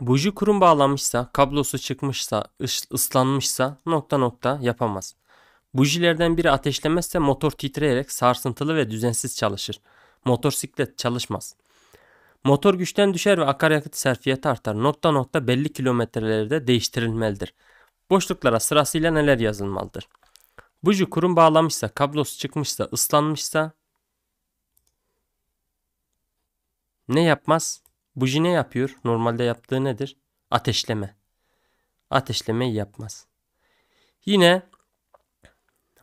Buji kurum bağlanmışsa, kablosu çıkmışsa, ıslanmışsa nokta nokta yapamaz. Bujilerden biri ateşlemezse motor titreyerek sarsıntılı ve düzensiz çalışır. Motorsiklet çalışmaz. Motor güçten düşer ve akaryakıt serfiyatı artar. Nokta nokta belli kilometrelerde değiştirilmelidir. Boşluklara sırasıyla neler yazılmalıdır? Buji kurum bağlamışsa, kablosu çıkmışsa, ıslanmışsa ne yapmaz? Buji ne yapıyor? Normalde yaptığı nedir? Ateşleme. Ateşlemeyi yapmaz. Yine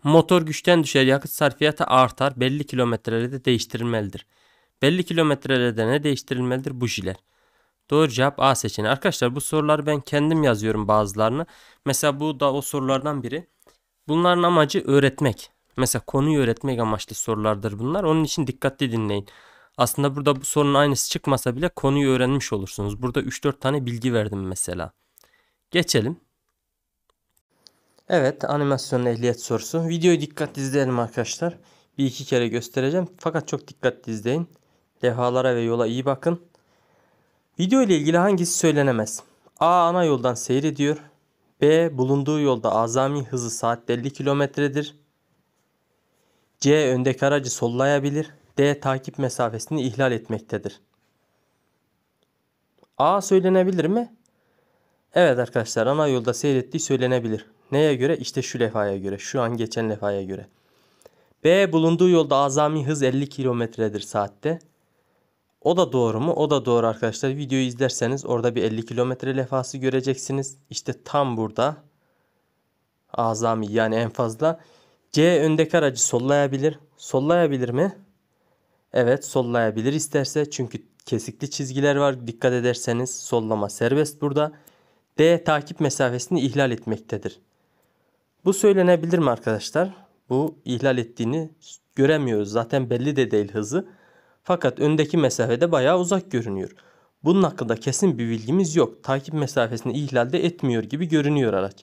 motor güçten düşer, yakıt sarfiyatı artar, belli kilometrelerde değiştirilmelidir. Belli kilometrelerde ne değiştirilmelidir? Bujiler. Doğru cevap A seçeneği. Arkadaşlar bu soruları ben kendim yazıyorum bazılarını. Mesela bu da o sorulardan biri. Bunların amacı öğretmek. Mesela konuyu öğretmek amaçlı sorulardır bunlar. Onun için dikkatli dinleyin. Aslında burada bu sorunun aynısı çıkmasa bile konuyu öğrenmiş olursunuz. Burada 3-4 tane bilgi verdim mesela. Geçelim. Evet animasyon ehliyet sorusu. Videoyu dikkatli izleyelim arkadaşlar. Bir iki kere göstereceğim. Fakat çok dikkatli izleyin. Dehalara ve yola iyi bakın. Video ile ilgili hangisi söylenemez? A. Ana yoldan seyrediyor. B. Bulunduğu yolda azami hızı saatte 50 kilometredir. C. Öndeki aracı sollayabilir. D takip mesafesini ihlal etmektedir. A söylenebilir mi? Evet arkadaşlar ana yolda seyrettiği söylenebilir. Neye göre? İşte şu lefaya göre. Şu an geçen lefaya göre. B bulunduğu yolda azami hız 50 kilometredir saatte. O da doğru mu? O da doğru arkadaşlar. Videoyu izlerseniz orada bir 50 kilometre lefası göreceksiniz. İşte tam burada azami yani en fazla. C öndeki aracı sollayabilir. Sollayabilir mi? Evet sollayabilir isterse çünkü kesikli çizgiler var. Dikkat ederseniz sollama serbest burada. D takip mesafesini ihlal etmektedir. Bu söylenebilir mi arkadaşlar? Bu ihlal ettiğini göremiyoruz. Zaten belli de değil hızı. Fakat öndeki mesafede bayağı uzak görünüyor. Bunun hakkında kesin bir bilgimiz yok. Takip mesafesini ihlal de etmiyor gibi görünüyor araç.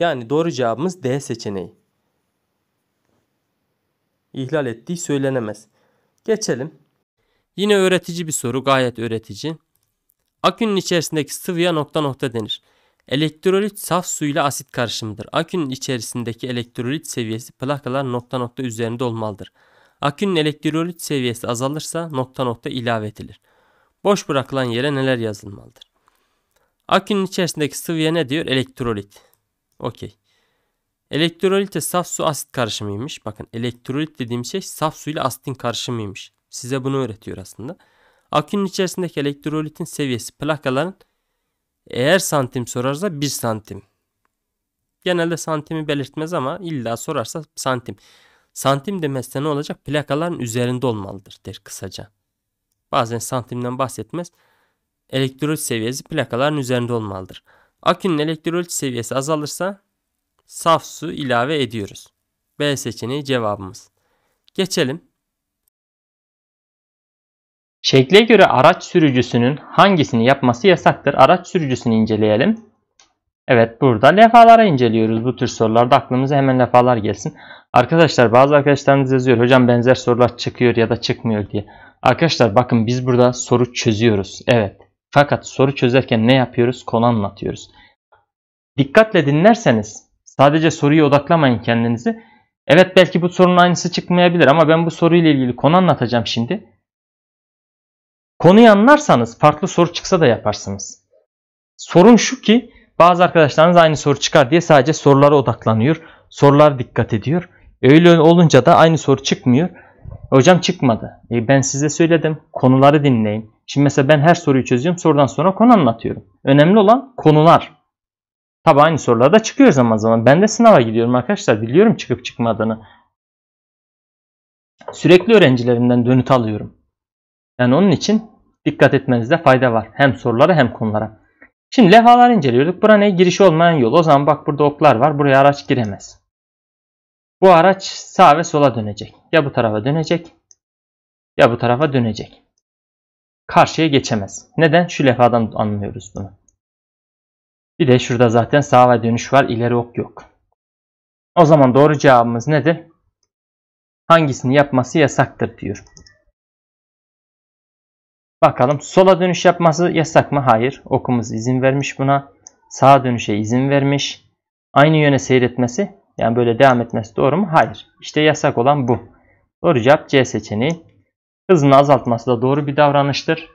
Yani doğru cevabımız D seçeneği. İhlal ettiği söylenemez. Geçelim. Yine öğretici bir soru gayet öğretici. Akünün içerisindeki sıvıya nokta nokta denir. Elektrolit saf suyla asit karışımıdır. Akünün içerisindeki elektrolit seviyesi plakalar nokta nokta üzerinde olmalıdır. Akünün elektrolit seviyesi azalırsa nokta nokta ilave edilir. Boş bırakılan yere neler yazılmalıdır? Akünün içerisindeki sıvıya ne diyor? Elektrolit. Okey. Elektrolite saf su asit karışımıymış. Bakın elektrolit dediğim şey saf su ile asitin karışımıymış. Size bunu öğretiyor aslında. Akünün içerisindeki elektrolitin seviyesi plakaların eğer santim sorarsa 1 santim. Genelde santimi belirtmez ama illa sorarsa santim. Santim demezse ne olacak? Plakaların üzerinde olmalıdır der kısaca. Bazen santimden bahsetmez. Elektrolit seviyesi plakaların üzerinde olmalıdır. Akünün elektrolit seviyesi azalırsa saf su ilave ediyoruz. B seçeneği cevabımız. Geçelim. Şekle göre araç sürücüsünün hangisini yapması yasaktır? Araç sürücüsünü inceleyelim. Evet burada levhalara inceliyoruz bu tür sorularda aklımıza hemen levhalar gelsin. Arkadaşlar bazı arkadaşlarımız yazıyor hocam benzer sorular çıkıyor ya da çıkmıyor diye. Arkadaşlar bakın biz burada soru çözüyoruz. Evet fakat soru çözerken ne yapıyoruz konu anlatıyoruz. Dikkatle dinlerseniz Sadece soruya odaklamayın kendinizi. Evet belki bu sorunun aynısı çıkmayabilir ama ben bu soruyla ilgili konu anlatacağım şimdi. Konuyu anlarsanız farklı soru çıksa da yaparsınız. Sorun şu ki bazı arkadaşlarınız aynı soru çıkar diye sadece sorulara odaklanıyor. sorular dikkat ediyor. Öyle olunca da aynı soru çıkmıyor. Hocam çıkmadı. E ben size söyledim. Konuları dinleyin. Şimdi mesela ben her soruyu çözüyorum. Sorudan sonra konu anlatıyorum. Önemli olan konular. Tabi aynı sorularda çıkıyor zaman zaman. Ben de sınava gidiyorum arkadaşlar. Biliyorum çıkıp çıkmadığını. Sürekli öğrencilerimden dönüt alıyorum. Yani onun için dikkat etmenizde fayda var. Hem sorulara hem konulara. Şimdi levhalar inceliyorduk. Bura ne? Giriş olmayan yol. O zaman bak burada oklar var. Buraya araç giremez. Bu araç sağa ve sola dönecek. Ya bu tarafa dönecek ya bu tarafa dönecek. Karşıya geçemez. Neden? Şu levhadan anlıyoruz bunu. Bir de şurada zaten sağa ve dönüş var. İleri ok yok. O zaman doğru cevabımız nedir? Hangisini yapması yasaktır diyor. Bakalım sola dönüş yapması yasak mı? Hayır. Okumuz izin vermiş buna. Sağa dönüşe izin vermiş. Aynı yöne seyretmesi yani böyle devam etmesi doğru mu? Hayır. İşte yasak olan bu. Doğru cevap C seçeneği. Hızını azaltması da doğru bir davranıştır.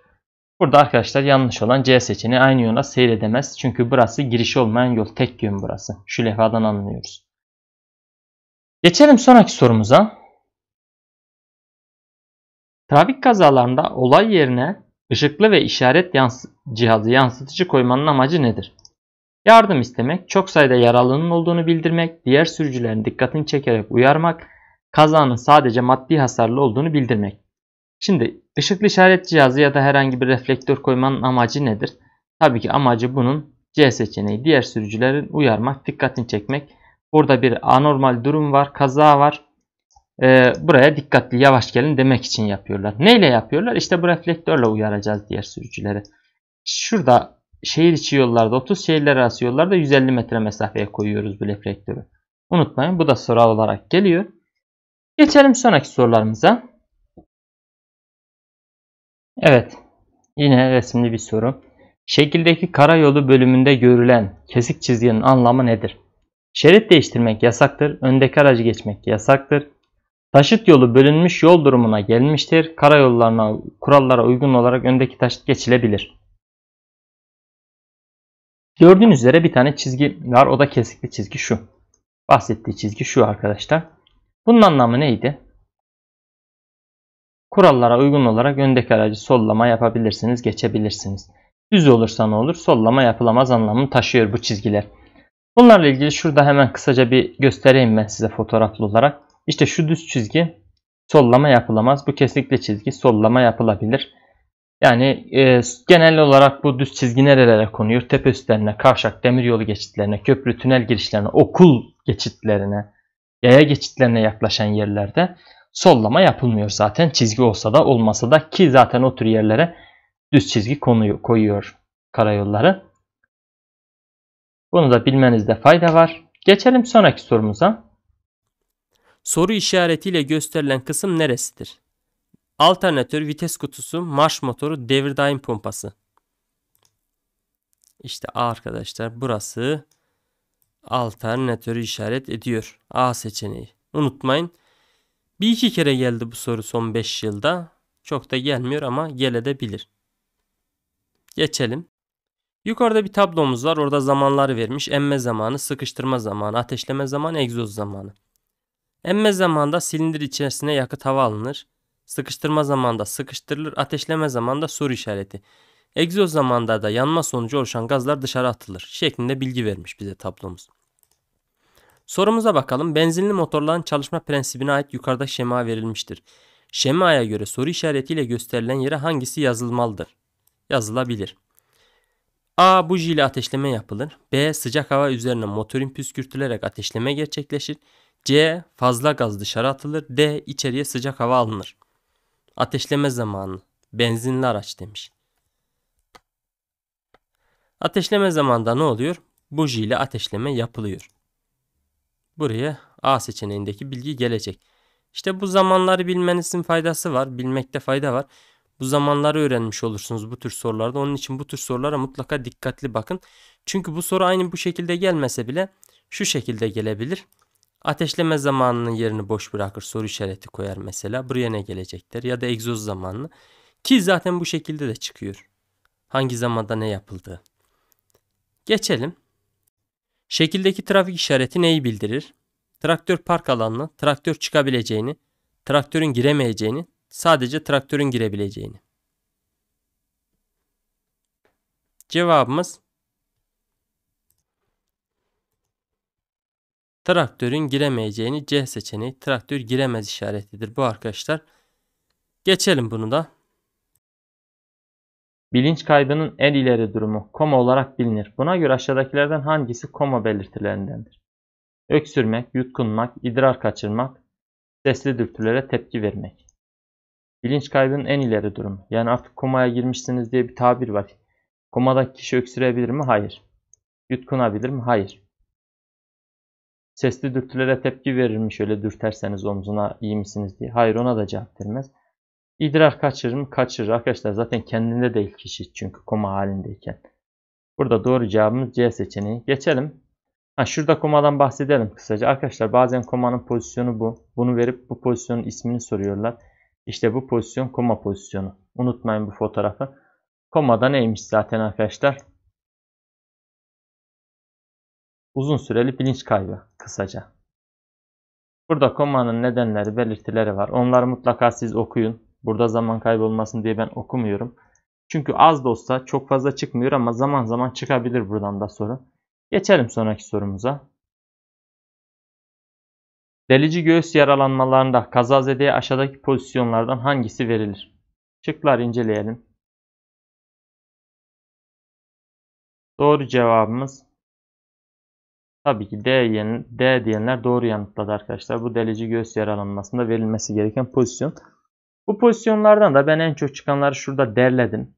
Burada arkadaşlar yanlış olan C seçeneği aynı yöne seyredemez. Çünkü burası giriş olmayan yol. Tek yön burası. Şu levhadan anlıyoruz. Geçelim sonraki sorumuza. Trafik kazalarında olay yerine ışıklı ve işaret yansı cihazı yansıtıcı koymanın amacı nedir? Yardım istemek, çok sayıda yaralının olduğunu bildirmek, diğer sürücülerin dikkatini çekerek uyarmak, kazanın sadece maddi hasarlı olduğunu bildirmek. Şimdi ışıklı işaret cihazı ya da herhangi bir reflektör koymanın amacı nedir? Tabii ki amacı bunun C seçeneği diğer sürücülerin uyarmak, dikkatini çekmek. Burada bir anormal durum var, kaza var. Ee, buraya dikkatli yavaş gelin demek için yapıyorlar. Neyle yapıyorlar? İşte bu reflektörle uyaracağız diğer sürücüleri. Şurada şehir içi yollarda 30 şehirler arası yollarda 150 metre mesafeye koyuyoruz bu reflektörü. Unutmayın bu da soru olarak geliyor. Geçelim sonraki sorularımıza. Evet. Yine resimli bir soru. Şekildeki karayolu bölümünde görülen kesik çizginin anlamı nedir? Şerit değiştirmek yasaktır. Öndeki aracı geçmek yasaktır. Taşıt yolu bölünmüş yol durumuna gelmiştir. Karayollarına kurallara uygun olarak öndeki taşıt geçilebilir. Gördüğünüz üzere bir tane çizgi var. O da kesikli çizgi şu. Bahsettiği çizgi şu arkadaşlar. Bunun anlamı neydi? Kurallara uygun olarak öndeki aracı sollama yapabilirsiniz, geçebilirsiniz. Düz olursa ne olur? Sollama yapılamaz anlamını taşıyor bu çizgiler. Bunlarla ilgili şurada hemen kısaca bir göstereyim ben size fotoğraflı olarak. İşte şu düz çizgi sollama yapılamaz. Bu kesikli çizgi sollama yapılabilir. Yani e, genel olarak bu düz çizgi nerelere konuyor? Tepe üstlerine, kavşak, demiryolu geçitlerine, köprü, tünel girişlerine, okul geçitlerine, yaya geçitlerine yaklaşan yerlerde sollama yapılmıyor zaten. Çizgi olsa da olmasa da ki zaten o tür yerlere düz çizgi konuyor, koyuyor karayolları. Bunu da bilmenizde fayda var. Geçelim sonraki sorumuza. Soru işaretiyle gösterilen kısım neresidir? Alternatör, vites kutusu, marş motoru, devir daim pompası. İşte A arkadaşlar burası alternatörü işaret ediyor. A seçeneği. Unutmayın bir iki kere geldi bu soru son 5 yılda. Çok da gelmiyor ama gelebilir. Geçelim. Yukarıda bir tablomuz var. Orada zamanları vermiş. Emme zamanı, sıkıştırma zamanı, ateşleme zamanı, egzoz zamanı. Emme zamanda silindir içerisine yakıt hava alınır. Sıkıştırma zamanında sıkıştırılır. Ateşleme zamanında soru işareti. Egzoz zamanında da yanma sonucu oluşan gazlar dışarı atılır şeklinde bilgi vermiş bize tablomuz. Sorumuza bakalım. Benzinli motorların çalışma prensibine ait yukarıda şema verilmiştir. Şemaya göre soru işaretiyle gösterilen yere hangisi yazılmalıdır? Yazılabilir. A. Buji ile ateşleme yapılır. B. Sıcak hava üzerine motorin püskürtülerek ateşleme gerçekleşir. C. Fazla gaz dışarı atılır. D. İçeriye sıcak hava alınır. Ateşleme zamanı. Benzinli araç demiş. Ateşleme zamanında ne oluyor? Buji ile ateşleme yapılıyor. Buraya A seçeneğindeki bilgi gelecek. İşte bu zamanları bilmenizin faydası var. Bilmekte fayda var. Bu zamanları öğrenmiş olursunuz bu tür sorularda. Onun için bu tür sorulara mutlaka dikkatli bakın. Çünkü bu soru aynı bu şekilde gelmese bile şu şekilde gelebilir. Ateşleme zamanının yerini boş bırakır soru işareti koyar mesela. Buraya ne gelecektir ya da egzoz zamanını. Ki zaten bu şekilde de çıkıyor. Hangi zamanda ne yapıldığı. Geçelim. Şekildeki trafik işareti neyi bildirir? Traktör park alanına traktör çıkabileceğini, traktörün giremeyeceğini, sadece traktörün girebileceğini. Cevabımız traktörün giremeyeceğini C seçeneği traktör giremez işaretidir bu arkadaşlar. Geçelim bunu da. Bilinç kaybının en ileri durumu koma olarak bilinir. Buna göre aşağıdakilerden hangisi koma belirtilerindendir? Öksürmek, yutkunmak, idrar kaçırmak, sesli dürtülere tepki vermek. Bilinç kaybının en ileri durumu. Yani artık komaya girmişsiniz diye bir tabir var. Komadaki kişi öksürebilir mi? Hayır. Yutkunabilir mi? Hayır. Sesli dürtülere tepki verir mi şöyle dürterseniz omzuna iyi misiniz diye. Hayır ona da cevap vermez. İdrar kaçırır mı? Kaçırır arkadaşlar. Zaten kendinde değil kişi çünkü koma halindeyken. Burada doğru cevabımız C seçeneği. Geçelim. Ha, şurada komadan bahsedelim kısaca. Arkadaşlar bazen komanın pozisyonu bu. Bunu verip bu pozisyonun ismini soruyorlar. İşte bu pozisyon koma pozisyonu. Unutmayın bu fotoğrafı. Komada neymiş zaten arkadaşlar? Uzun süreli bilinç kaybı kısaca. Burada komanın nedenleri, belirtileri var. Onları mutlaka siz okuyun. Burada zaman kaybolmasın diye ben okumuyorum. Çünkü az da olsa çok fazla çıkmıyor ama zaman zaman çıkabilir buradan da soru. Geçelim sonraki sorumuza. Delici göğüs yaralanmalarında kazazedeye aşağıdaki pozisyonlardan hangisi verilir? Şıklar inceleyelim. Doğru cevabımız tabii ki D, yeni, D diyenler doğru yanıtladı arkadaşlar. Bu delici göğüs yaralanmasında verilmesi gereken pozisyon. Bu pozisyonlardan da ben en çok çıkanları şurada derledim.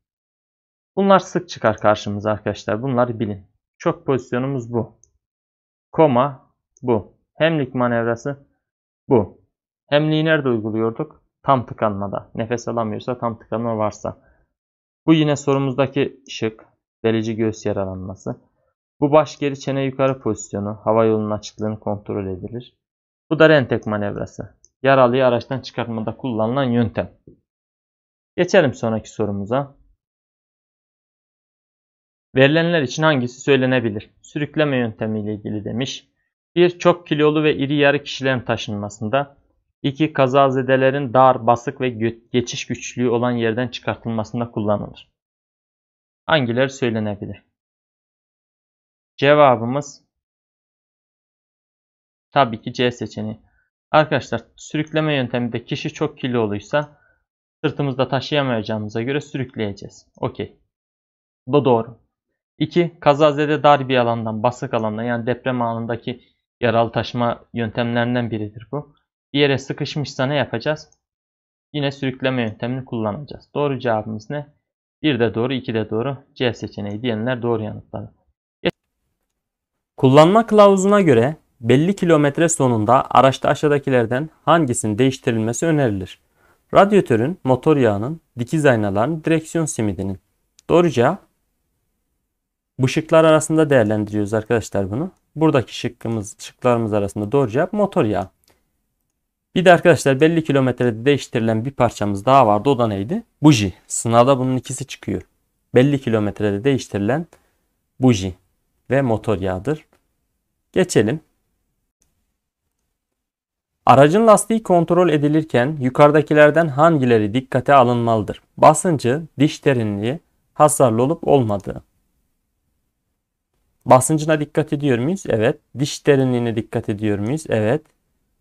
Bunlar sık çıkar karşımıza arkadaşlar. Bunları bilin. Çok pozisyonumuz bu. Koma bu. Hemlik manevrası bu. Hemliği nerede uyguluyorduk? Tam tıkanmada. Nefes alamıyorsa tam tıkanma varsa. Bu yine sorumuzdaki şık. Delici göğüs yaralanması. Bu baş geri çene yukarı pozisyonu. Hava yolunun açıklığını kontrol edilir. Bu da rentek manevrası yaralıyı araçtan çıkartmada kullanılan yöntem. Geçelim sonraki sorumuza. Verilenler için hangisi söylenebilir? Sürükleme yöntemiyle ilgili demiş. 1. Çok kilolu ve iri yarı kişilerin taşınmasında. 2. Kazazedelerin dar, basık ve geçiş güçlüğü olan yerden çıkartılmasında kullanılır. Hangileri söylenebilir? Cevabımız tabii ki C seçeneği. Arkadaşlar sürükleme yönteminde kişi çok kiloluysa sırtımızda taşıyamayacağımıza göre sürükleyeceğiz. Okey. Bu doğru. 2. Kazazede dar bir alandan basık alanda yani deprem anındaki yaralı taşıma yöntemlerinden biridir bu. Bir yere sıkışmışsa ne yapacağız? Yine sürükleme yöntemini kullanacağız. Doğru cevabımız ne? 1 de doğru 2 de doğru C seçeneği diyenler doğru yanıtladı. Kullanma kılavuzuna göre Belli kilometre sonunda araçta aşağıdakilerden hangisinin değiştirilmesi önerilir? Radyatörün, motor yağının, dikiz aynaların, direksiyon simidinin. Doğruca, cevap Bışıklar arasında değerlendiriyoruz arkadaşlar bunu. Buradaki şıkkımız, şıklarımız arasında doğru cevap motor yağı. Bir de arkadaşlar belli kilometrede değiştirilen bir parçamız daha vardı. O da neydi? Buji. Sınavda bunun ikisi çıkıyor. Belli kilometrede değiştirilen buji ve motor yağdır. Geçelim. Aracın lastiği kontrol edilirken yukarıdakilerden hangileri dikkate alınmalıdır? Basıncı, diş derinliği, hasarlı olup olmadığı. Basıncına dikkat ediyor muyuz? Evet. Diş derinliğine dikkat ediyor muyuz? Evet.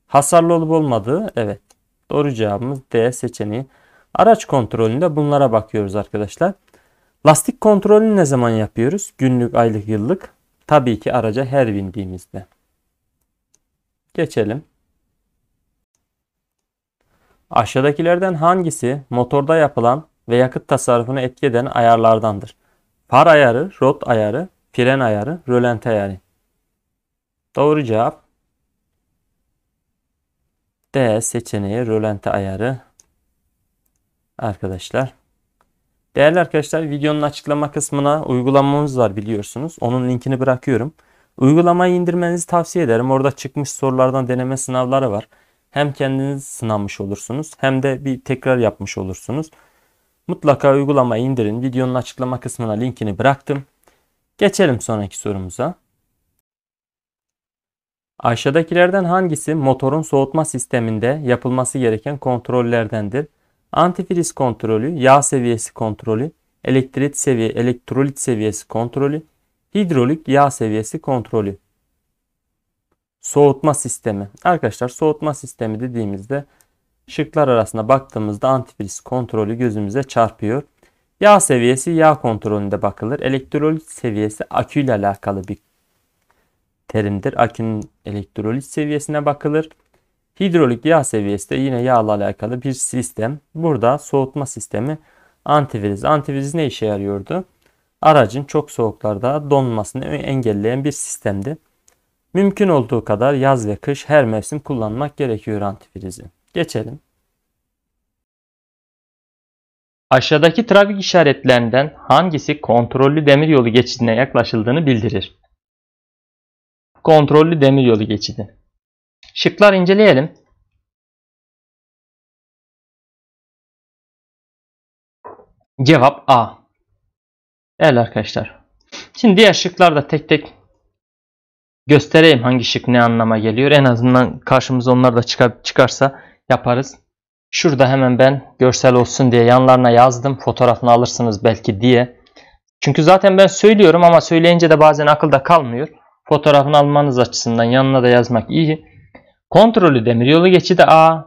Hasarlı olup olmadığı? Evet. Doğru cevabımız D seçeneği. Araç kontrolünde bunlara bakıyoruz arkadaşlar. Lastik kontrolünü ne zaman yapıyoruz? Günlük, aylık, yıllık. Tabii ki araca her bindiğimizde. Geçelim. Aşağıdakilerden hangisi motorda yapılan ve yakıt tasarrufunu etkileyen ayarlardandır? Far ayarı, rot ayarı, fren ayarı, rölanti ayarı. Doğru cevap D seçeneği rölanti ayarı arkadaşlar. Değerli arkadaşlar videonun açıklama kısmına uygulamamız var biliyorsunuz. Onun linkini bırakıyorum. Uygulamayı indirmenizi tavsiye ederim. Orada çıkmış sorulardan deneme sınavları var hem kendiniz sınanmış olursunuz hem de bir tekrar yapmış olursunuz. Mutlaka uygulamayı indirin. Videonun açıklama kısmına linkini bıraktım. Geçelim sonraki sorumuza. Aşağıdakilerden hangisi motorun soğutma sisteminde yapılması gereken kontrollerdendir? Antifriz kontrolü, yağ seviyesi kontrolü, elektrit seviye, elektrolit seviyesi kontrolü, hidrolik yağ seviyesi kontrolü soğutma sistemi. Arkadaşlar soğutma sistemi dediğimizde şıklar arasında baktığımızda antifriz kontrolü gözümüze çarpıyor. Yağ seviyesi yağ kontrolünde bakılır. Elektrolit seviyesi akü ile alakalı bir terimdir. Akünün elektrolit seviyesine bakılır. Hidrolik yağ seviyesi de yine yağla alakalı bir sistem. Burada soğutma sistemi antifriz. Antifriz ne işe yarıyordu? Aracın çok soğuklarda donmasını engelleyen bir sistemdi. Mümkün olduğu kadar yaz ve kış her mevsim kullanmak gerekiyor antifrizi. Geçelim. Aşağıdaki trafik işaretlerinden hangisi kontrollü demiryolu geçidine yaklaşıldığını bildirir? Kontrollü demiryolu geçidi. Şıklar inceleyelim. Cevap A. Evet arkadaşlar. Şimdi diğer şıklarda tek tek göstereyim hangi şık ne anlama geliyor. En azından karşımıza onlar da çıkar, çıkarsa yaparız. Şurada hemen ben görsel olsun diye yanlarına yazdım. Fotoğrafını alırsınız belki diye. Çünkü zaten ben söylüyorum ama söyleyince de bazen akılda kalmıyor. Fotoğrafını almanız açısından yanına da yazmak iyi. Kontrollü demiryolu geçidi A.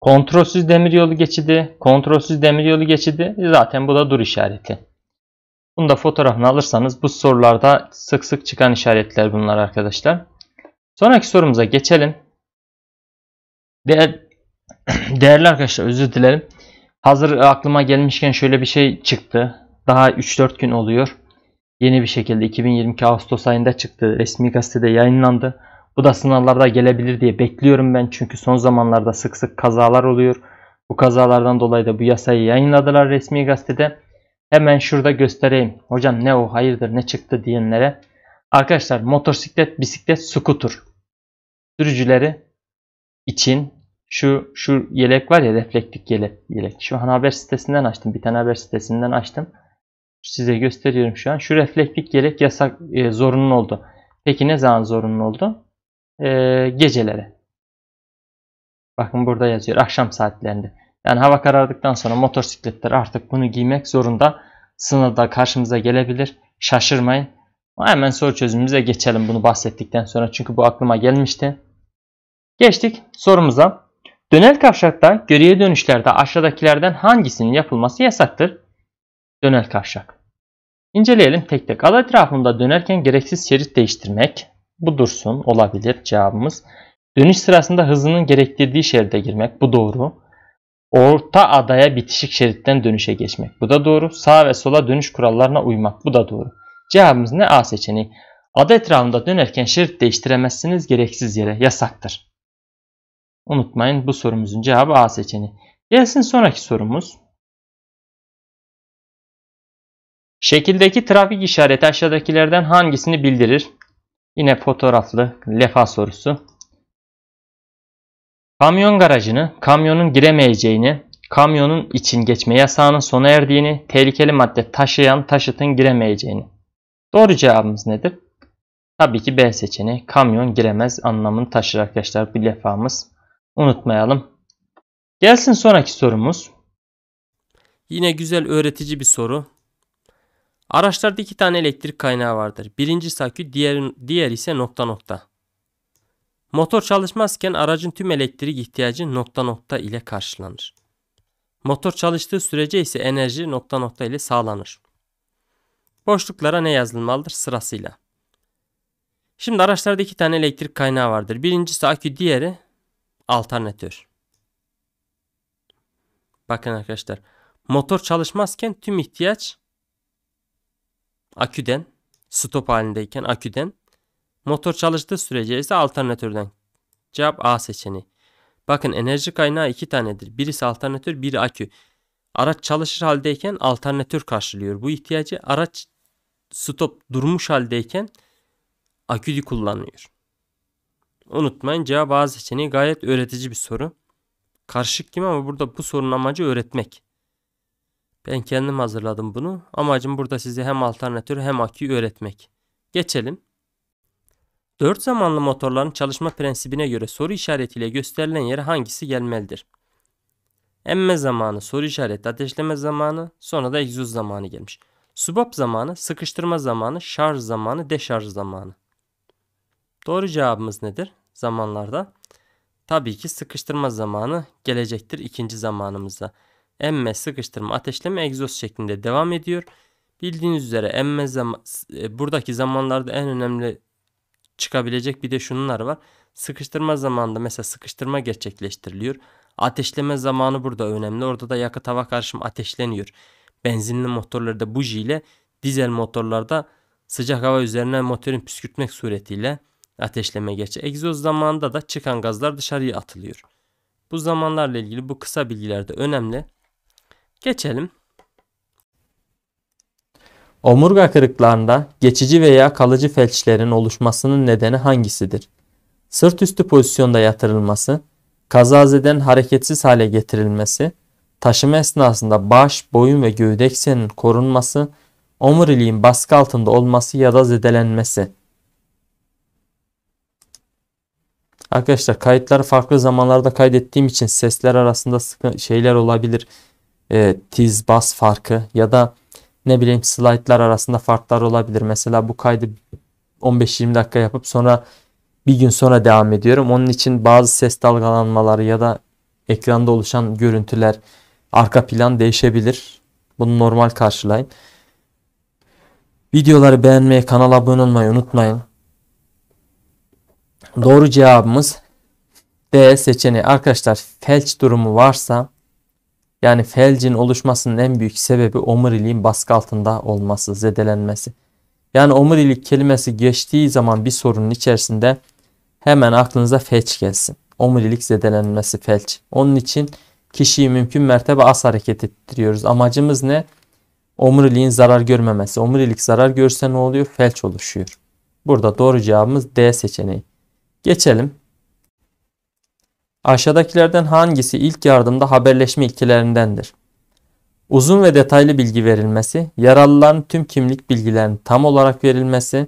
Kontrolsüz demiryolu geçidi. Kontrolsüz demiryolu geçidi. Zaten bu da dur işareti. Bunu da fotoğrafını alırsanız bu sorularda sık sık çıkan işaretler bunlar arkadaşlar. Sonraki sorumuza geçelim. Değer, değerli arkadaşlar özür dilerim. Hazır aklıma gelmişken şöyle bir şey çıktı. Daha 3-4 gün oluyor. Yeni bir şekilde 2022 Ağustos ayında çıktı. Resmi gazetede yayınlandı. Bu da sınavlarda gelebilir diye bekliyorum ben. Çünkü son zamanlarda sık sık kazalar oluyor. Bu kazalardan dolayı da bu yasayı yayınladılar resmi gazetede. Hemen şurada göstereyim. Hocam ne o hayırdır ne çıktı diyenlere. Arkadaşlar motosiklet, bisiklet, skuter. Sürücüleri için şu şu yelek var ya reflektik yelek. yelek. Şu an haber sitesinden açtım. Bir tane haber sitesinden açtım. Size gösteriyorum şu an. Şu reflektik yelek yasak e, zorunlu oldu. Peki ne zaman zorunlu oldu? E, gecelere. Bakın burada yazıyor. Akşam saatlerinde. Yani hava karardıktan sonra motosikletler artık bunu giymek zorunda. Sınırda karşımıza gelebilir. Şaşırmayın. Hemen soru çözümümüze geçelim bunu bahsettikten sonra. Çünkü bu aklıma gelmişti. Geçtik sorumuza. Dönel kavşakta geriye dönüşlerde aşağıdakilerden hangisinin yapılması yasaktır? Dönel kavşak. İnceleyelim tek tek. Ada etrafında dönerken gereksiz şerit değiştirmek. Bu dursun olabilir cevabımız. Dönüş sırasında hızının gerektirdiği şeride girmek. Bu doğru. Orta adaya bitişik şeritten dönüşe geçmek. Bu da doğru. Sağ ve sola dönüş kurallarına uymak. Bu da doğru. Cevabımız ne? A seçeneği. Ada etrafında dönerken şerit değiştiremezsiniz gereksiz yere. Yasaktır. Unutmayın bu sorumuzun cevabı A seçeneği. Gelsin sonraki sorumuz. Şekildeki trafik işareti aşağıdakilerden hangisini bildirir? Yine fotoğraflı lefa sorusu. Kamyon garajını kamyonun giremeyeceğini, kamyonun için geçme yasağının sona erdiğini, tehlikeli madde taşıyan taşıtın giremeyeceğini. Doğru cevabımız nedir? Tabii ki B seçeneği kamyon giremez anlamını taşır arkadaşlar bir lefamız. Unutmayalım. Gelsin sonraki sorumuz. Yine güzel öğretici bir soru. Araçlarda iki tane elektrik kaynağı vardır. Birinci akü, diğer, diğer ise nokta nokta. Motor çalışmazken aracın tüm elektrik ihtiyacı nokta nokta ile karşılanır. Motor çalıştığı sürece ise enerji nokta nokta ile sağlanır. Boşluklara ne yazılmalıdır sırasıyla. Şimdi araçlarda iki tane elektrik kaynağı vardır. Birincisi akü, diğeri alternatör. Bakın arkadaşlar, motor çalışmazken tüm ihtiyaç aküden, stop halindeyken aküden Motor çalıştığı sürece ise alternatörden. Cevap A seçeneği. Bakın enerji kaynağı iki tanedir. Birisi alternatör, biri akü. Araç çalışır haldeyken alternatör karşılıyor. Bu ihtiyacı araç stop durmuş haldeyken aküdü kullanıyor. Unutmayın cevap A seçeneği gayet öğretici bir soru. Karışık gibi ama burada bu sorunun amacı öğretmek. Ben kendim hazırladım bunu. Amacım burada size hem alternatör hem aküyü öğretmek. Geçelim. 4 zamanlı motorların çalışma prensibine göre soru işaretiyle gösterilen yere hangisi gelmelidir? Emme zamanı, soru işareti, ateşleme zamanı, sonra da egzoz zamanı gelmiş. Subap zamanı, sıkıştırma zamanı, şarj zamanı, deşarj zamanı. Doğru cevabımız nedir zamanlarda? Tabii ki sıkıştırma zamanı gelecektir ikinci zamanımızda. Emme, sıkıştırma, ateşleme, egzoz şeklinde devam ediyor. Bildiğiniz üzere emme zam e, buradaki zamanlarda en önemli çıkabilecek bir de şunlar var. Sıkıştırma zamanında mesela sıkıştırma gerçekleştiriliyor. Ateşleme zamanı burada önemli. Orada da yakıt hava karışımı ateşleniyor. Benzinli motorlarda buji ile dizel motorlarda sıcak hava üzerine motorun püskürtmek suretiyle ateşleme geçe. Egzoz zamanında da çıkan gazlar dışarıya atılıyor. Bu zamanlarla ilgili bu kısa bilgiler de önemli. Geçelim Omurga kırıklarında geçici veya kalıcı felçlerin oluşmasının nedeni hangisidir? Sırt üstü pozisyonda yatırılması, kazazeden hareketsiz hale getirilmesi, taşıma esnasında baş, boyun ve gövde ekseninin korunması, omuriliğin baskı altında olması ya da zedelenmesi. Arkadaşlar kayıtları farklı zamanlarda kaydettiğim için sesler arasında sıkı şeyler olabilir. E, tiz bas farkı ya da ne bileyim slaytlar arasında farklar olabilir. Mesela bu kaydı 15-20 dakika yapıp sonra bir gün sonra devam ediyorum. Onun için bazı ses dalgalanmaları ya da ekranda oluşan görüntüler, arka plan değişebilir. Bunu normal karşılayın. Videoları beğenmeyi, kanala abone olmayı unutmayın. Doğru cevabımız D seçeneği. Arkadaşlar felç durumu varsa yani felcin oluşmasının en büyük sebebi omuriliğin baskı altında olması, zedelenmesi. Yani omurilik kelimesi geçtiği zaman bir sorunun içerisinde hemen aklınıza felç gelsin. Omurilik zedelenmesi felç. Onun için kişiyi mümkün mertebe az hareket ettiriyoruz. Amacımız ne? Omuriliğin zarar görmemesi. Omurilik zarar görse ne oluyor? Felç oluşuyor. Burada doğru cevabımız D seçeneği. Geçelim. Aşağıdakilerden hangisi ilk yardımda haberleşme ilkelerindendir? Uzun ve detaylı bilgi verilmesi, yaralıların tüm kimlik bilgilerinin tam olarak verilmesi,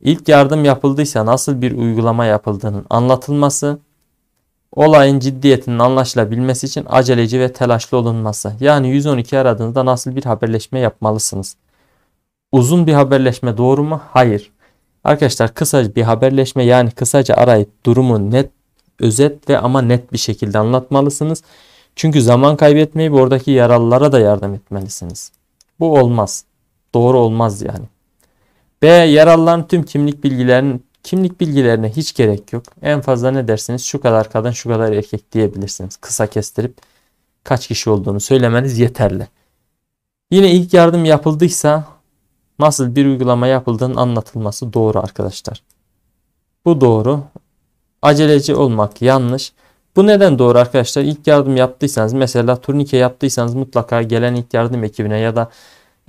ilk yardım yapıldıysa nasıl bir uygulama yapıldığının anlatılması, olayın ciddiyetinin anlaşılabilmesi için aceleci ve telaşlı olunması. Yani 112 aradığınızda nasıl bir haberleşme yapmalısınız? Uzun bir haberleşme doğru mu? Hayır. Arkadaşlar kısaca bir haberleşme yani kısaca arayıp durumu net özet ve ama net bir şekilde anlatmalısınız. Çünkü zaman kaybetmeyip oradaki yaralılara da yardım etmelisiniz. Bu olmaz. Doğru olmaz yani. B. Yaralıların tüm kimlik bilgilerinin kimlik bilgilerine hiç gerek yok. En fazla ne dersiniz? Şu kadar kadın, şu kadar erkek diyebilirsiniz. Kısa kestirip kaç kişi olduğunu söylemeniz yeterli. Yine ilk yardım yapıldıysa nasıl bir uygulama yapıldığının anlatılması doğru arkadaşlar. Bu doğru. Aceleci olmak yanlış. Bu neden doğru arkadaşlar? İlk yardım yaptıysanız mesela turnike yaptıysanız mutlaka gelen ilk yardım ekibine ya da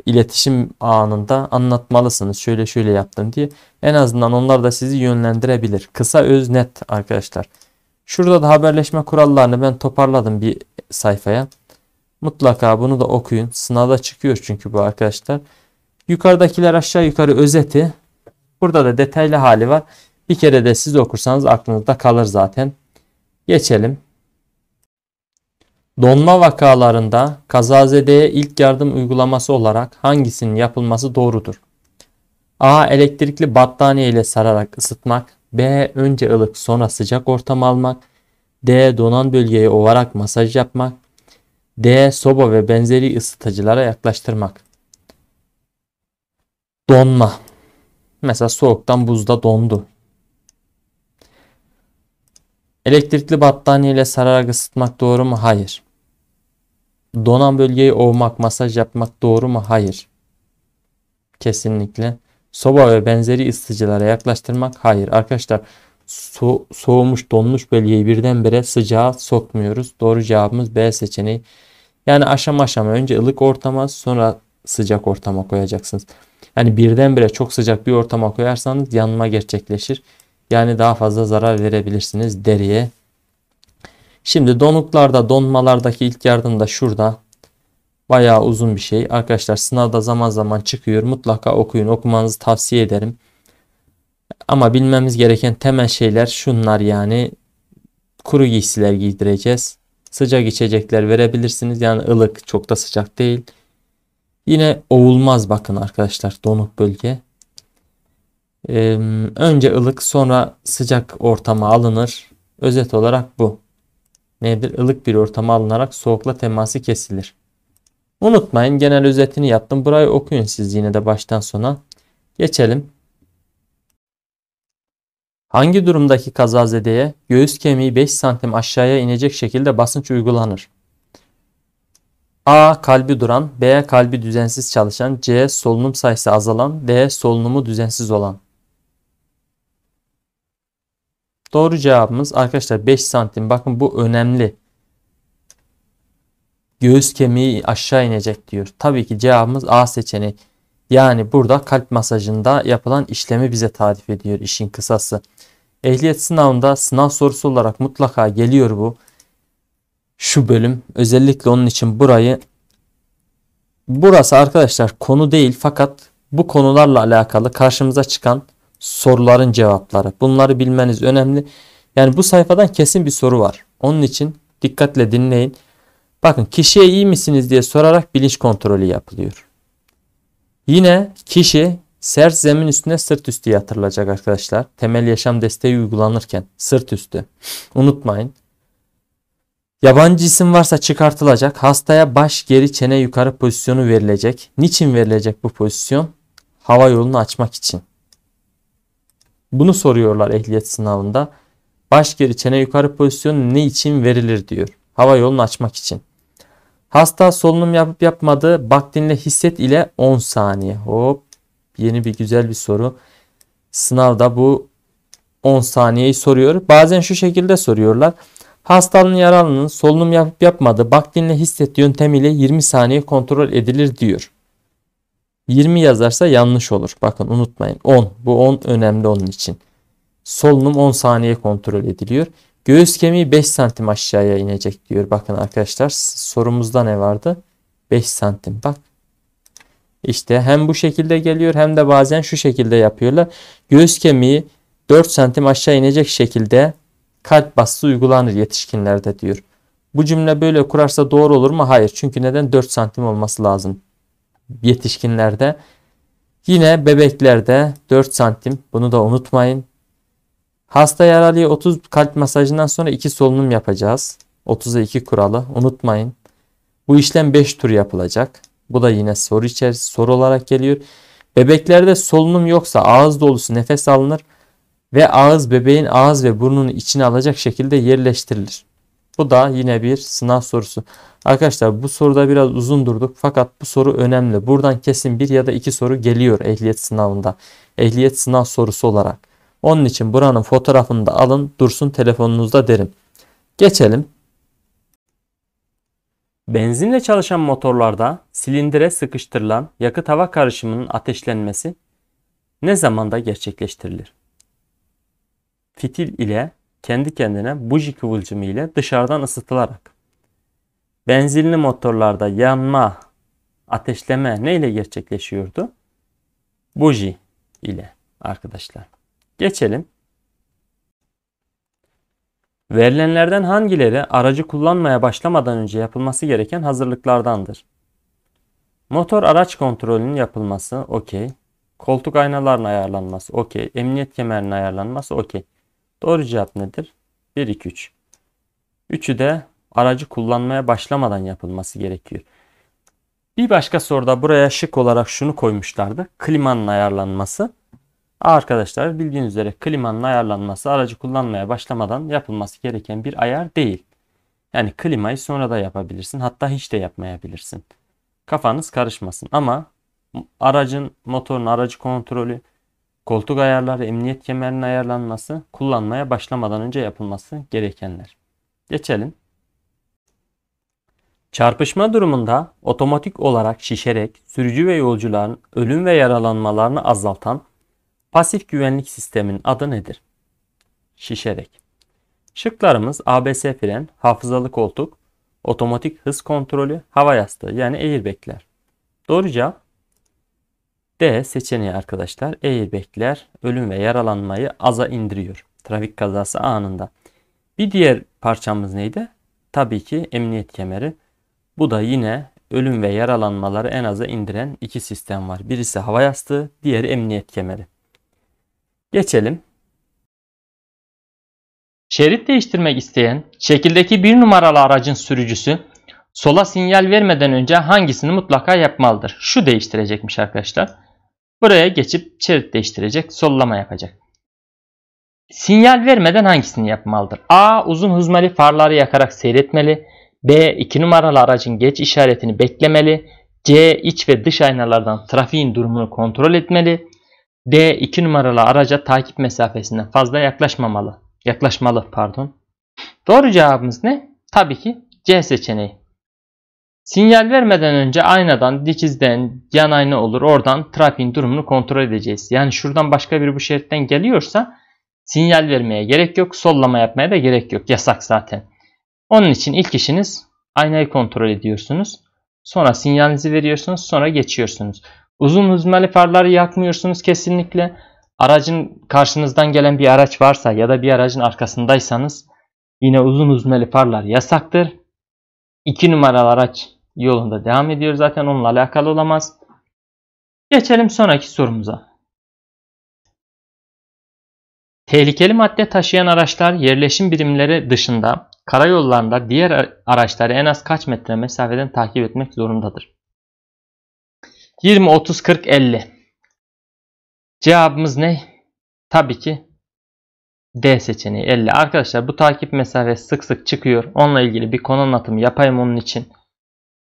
iletişim anında anlatmalısınız. Şöyle şöyle yaptım diye. En azından onlar da sizi yönlendirebilir. Kısa öz net arkadaşlar. Şurada da haberleşme kurallarını ben toparladım bir sayfaya. Mutlaka bunu da okuyun. Sınavda çıkıyor çünkü bu arkadaşlar. Yukarıdakiler aşağı yukarı özeti. Burada da detaylı hali var. Bir kere de siz okursanız aklınızda kalır zaten. Geçelim. Donma vakalarında kazazedeye ilk yardım uygulaması olarak hangisinin yapılması doğrudur? A. Elektrikli battaniye ile sararak ısıtmak. B. Önce ılık sonra sıcak ortam almak. D. Donan bölgeyi ovarak masaj yapmak. D. Soba ve benzeri ısıtıcılara yaklaştırmak. Donma. Mesela soğuktan buzda dondu. Elektrikli battaniye ile sararak ısıtmak doğru mu? Hayır. Donan bölgeyi ovmak, masaj yapmak doğru mu? Hayır. Kesinlikle. Soba ve benzeri ısıtıcılara yaklaştırmak? Hayır. Arkadaşlar so soğumuş, donmuş bölgeyi birdenbire sıcağa sokmuyoruz. Doğru cevabımız B seçeneği. Yani aşama aşama önce ılık ortama sonra sıcak ortama koyacaksınız. Yani birdenbire çok sıcak bir ortama koyarsanız yanma gerçekleşir. Yani daha fazla zarar verebilirsiniz deriye. Şimdi donuklarda donmalardaki ilk yardım da şurada. Bayağı uzun bir şey. Arkadaşlar sınavda zaman zaman çıkıyor. Mutlaka okuyun. Okumanızı tavsiye ederim. Ama bilmemiz gereken temel şeyler şunlar yani. Kuru giysiler giydireceğiz. Sıcak içecekler verebilirsiniz. Yani ılık çok da sıcak değil. Yine ovulmaz bakın arkadaşlar donuk bölge önce ılık sonra sıcak ortama alınır. Özet olarak bu. Nedir? Ilık bir ortama alınarak soğukla teması kesilir. Unutmayın genel özetini yaptım. Burayı okuyun siz yine de baştan sona. Geçelim. Hangi durumdaki kazazedeye göğüs kemiği 5 santim aşağıya inecek şekilde basınç uygulanır? A. Kalbi duran. B. Kalbi düzensiz çalışan. C. Solunum sayısı azalan. D. Solunumu düzensiz olan. Doğru cevabımız arkadaşlar 5 santim. Bakın bu önemli. Göğüs kemiği aşağı inecek diyor. Tabii ki cevabımız A seçeneği. Yani burada kalp masajında yapılan işlemi bize tarif ediyor işin kısası. Ehliyet sınavında sınav sorusu olarak mutlaka geliyor bu. Şu bölüm özellikle onun için burayı burası arkadaşlar konu değil fakat bu konularla alakalı karşımıza çıkan soruların cevapları. Bunları bilmeniz önemli. Yani bu sayfadan kesin bir soru var. Onun için dikkatle dinleyin. Bakın kişiye iyi misiniz diye sorarak bilinç kontrolü yapılıyor. Yine kişi sert zemin üstüne sırt üstü yatırılacak arkadaşlar. Temel yaşam desteği uygulanırken sırt üstü. Unutmayın. Yabancı isim varsa çıkartılacak. Hastaya baş geri çene yukarı pozisyonu verilecek. Niçin verilecek bu pozisyon? Hava yolunu açmak için. Bunu soruyorlar ehliyet sınavında. Baş geri çene yukarı pozisyonu ne için verilir diyor. Hava yolunu açmak için. Hasta solunum yapıp yapmadığı bakterinle hisset ile 10 saniye. Hop yeni bir güzel bir soru. Sınavda bu 10 saniyeyi soruyor. Bazen şu şekilde soruyorlar. Hastanın yaralının solunum yapıp yapmadığı bakterinle hisset yöntemiyle 20 saniye kontrol edilir diyor. 20 yazarsa yanlış olur. Bakın unutmayın 10. Bu 10 önemli onun için. Solunum 10 saniye kontrol ediliyor. Göğüs kemiği 5 santim aşağıya inecek diyor. Bakın arkadaşlar sorumuzda ne vardı? 5 santim bak. İşte hem bu şekilde geliyor hem de bazen şu şekilde yapıyorlar. Göğüs kemiği 4 santim aşağı inecek şekilde kalp bastı uygulanır yetişkinlerde diyor. Bu cümle böyle kurarsa doğru olur mu? Hayır. Çünkü neden 4 santim olması lazım yetişkinlerde. Yine bebeklerde 4 santim bunu da unutmayın. Hasta yaralıya 30 kalp masajından sonra 2 solunum yapacağız. 30'a 2 kuralı unutmayın. Bu işlem 5 tur yapılacak. Bu da yine soru içerisi soru olarak geliyor. Bebeklerde solunum yoksa ağız dolusu nefes alınır ve ağız bebeğin ağız ve burnunun içine alacak şekilde yerleştirilir. Bu da yine bir sınav sorusu. Arkadaşlar bu soruda biraz uzun durduk fakat bu soru önemli. Buradan kesin bir ya da iki soru geliyor ehliyet sınavında. Ehliyet sınav sorusu olarak. Onun için buranın fotoğrafını da alın dursun telefonunuzda derim. Geçelim. Benzinle çalışan motorlarda silindire sıkıştırılan yakıt hava karışımının ateşlenmesi ne zamanda gerçekleştirilir? Fitil ile kendi kendine buji kıvılcımı ile dışarıdan ısıtılarak benzinli motorlarda yanma, ateşleme ne ile gerçekleşiyordu? Buji ile arkadaşlar. Geçelim. Verilenlerden hangileri aracı kullanmaya başlamadan önce yapılması gereken hazırlıklardandır? Motor araç kontrolünün yapılması okey. Koltuk aynalarının ayarlanması okey. Emniyet kemerinin ayarlanması okey. Doğru cevap nedir? 1, 2, 3. Üçü de aracı kullanmaya başlamadan yapılması gerekiyor. Bir başka soruda buraya şık olarak şunu koymuşlardı. Klimanın ayarlanması. Arkadaşlar bildiğiniz üzere klimanın ayarlanması aracı kullanmaya başlamadan yapılması gereken bir ayar değil. Yani klimayı sonra da yapabilirsin. Hatta hiç de yapmayabilirsin. Kafanız karışmasın ama aracın motorun aracı kontrolü Koltuk ayarları, emniyet kemerinin ayarlanması, kullanmaya başlamadan önce yapılması gerekenler. Geçelim. Çarpışma durumunda otomatik olarak şişerek sürücü ve yolcuların ölüm ve yaralanmalarını azaltan pasif güvenlik sistemin adı nedir? Şişerek. Şıklarımız ABS fren, hafızalı koltuk, otomatik hız kontrolü, hava yastığı yani airbagler. Doğru cevap D seçeneği arkadaşlar airbagler ölüm ve yaralanmayı aza indiriyor. Trafik kazası anında. Bir diğer parçamız neydi? Tabii ki emniyet kemeri. Bu da yine ölüm ve yaralanmaları en aza indiren iki sistem var. Birisi hava yastığı, diğeri emniyet kemeri. Geçelim. Şerit değiştirmek isteyen şekildeki bir numaralı aracın sürücüsü sola sinyal vermeden önce hangisini mutlaka yapmalıdır? Şu değiştirecekmiş arkadaşlar. Buraya geçip değiştirecek, sollama yapacak. Sinyal vermeden hangisini yapmalıdır? A. Uzun hızmalı farları yakarak seyretmeli. B. 2 numaralı aracın geç işaretini beklemeli. C. iç ve dış aynalardan trafiğin durumunu kontrol etmeli. D. 2 numaralı araca takip mesafesinden fazla yaklaşmamalı. Yaklaşmalı pardon. Doğru cevabımız ne? Tabii ki C seçeneği. Sinyal vermeden önce aynadan, dikizden, yan ayna olur. Oradan trafiğin durumunu kontrol edeceğiz. Yani şuradan başka bir bu şeritten geliyorsa sinyal vermeye gerek yok. Sollama yapmaya da gerek yok. Yasak zaten. Onun için ilk işiniz aynayı kontrol ediyorsunuz. Sonra sinyalinizi veriyorsunuz. Sonra geçiyorsunuz. Uzun hızmeli farları yakmıyorsunuz kesinlikle. Aracın karşınızdan gelen bir araç varsa ya da bir aracın arkasındaysanız yine uzun hızmeli farlar yasaktır. 2 numaralı araç yolunda devam ediyor. Zaten onunla alakalı olamaz. Geçelim sonraki sorumuza. Tehlikeli madde taşıyan araçlar yerleşim birimleri dışında karayollarında diğer araçları en az kaç metre mesafeden takip etmek zorundadır? 20, 30, 40, 50. Cevabımız ne? Tabii ki D seçeneği 50. Arkadaşlar bu takip mesafesi sık sık çıkıyor. Onunla ilgili bir konu anlatımı yapayım onun için.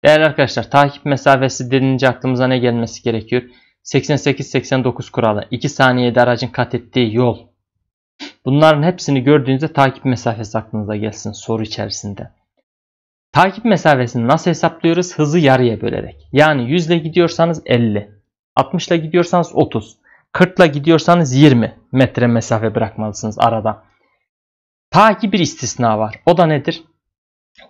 Değerli arkadaşlar takip mesafesi denince aklımıza ne gelmesi gerekiyor? 88-89 kuralı 2 saniyede aracın kat ettiği yol. Bunların hepsini gördüğünüzde takip mesafesi aklınıza gelsin soru içerisinde. Takip mesafesini nasıl hesaplıyoruz? Hızı yarıya bölerek. Yani 100 ile gidiyorsanız 50, 60 ile gidiyorsanız 30, 40 ile gidiyorsanız 20 metre mesafe bırakmalısınız arada. Ta ki bir istisna var. O da nedir?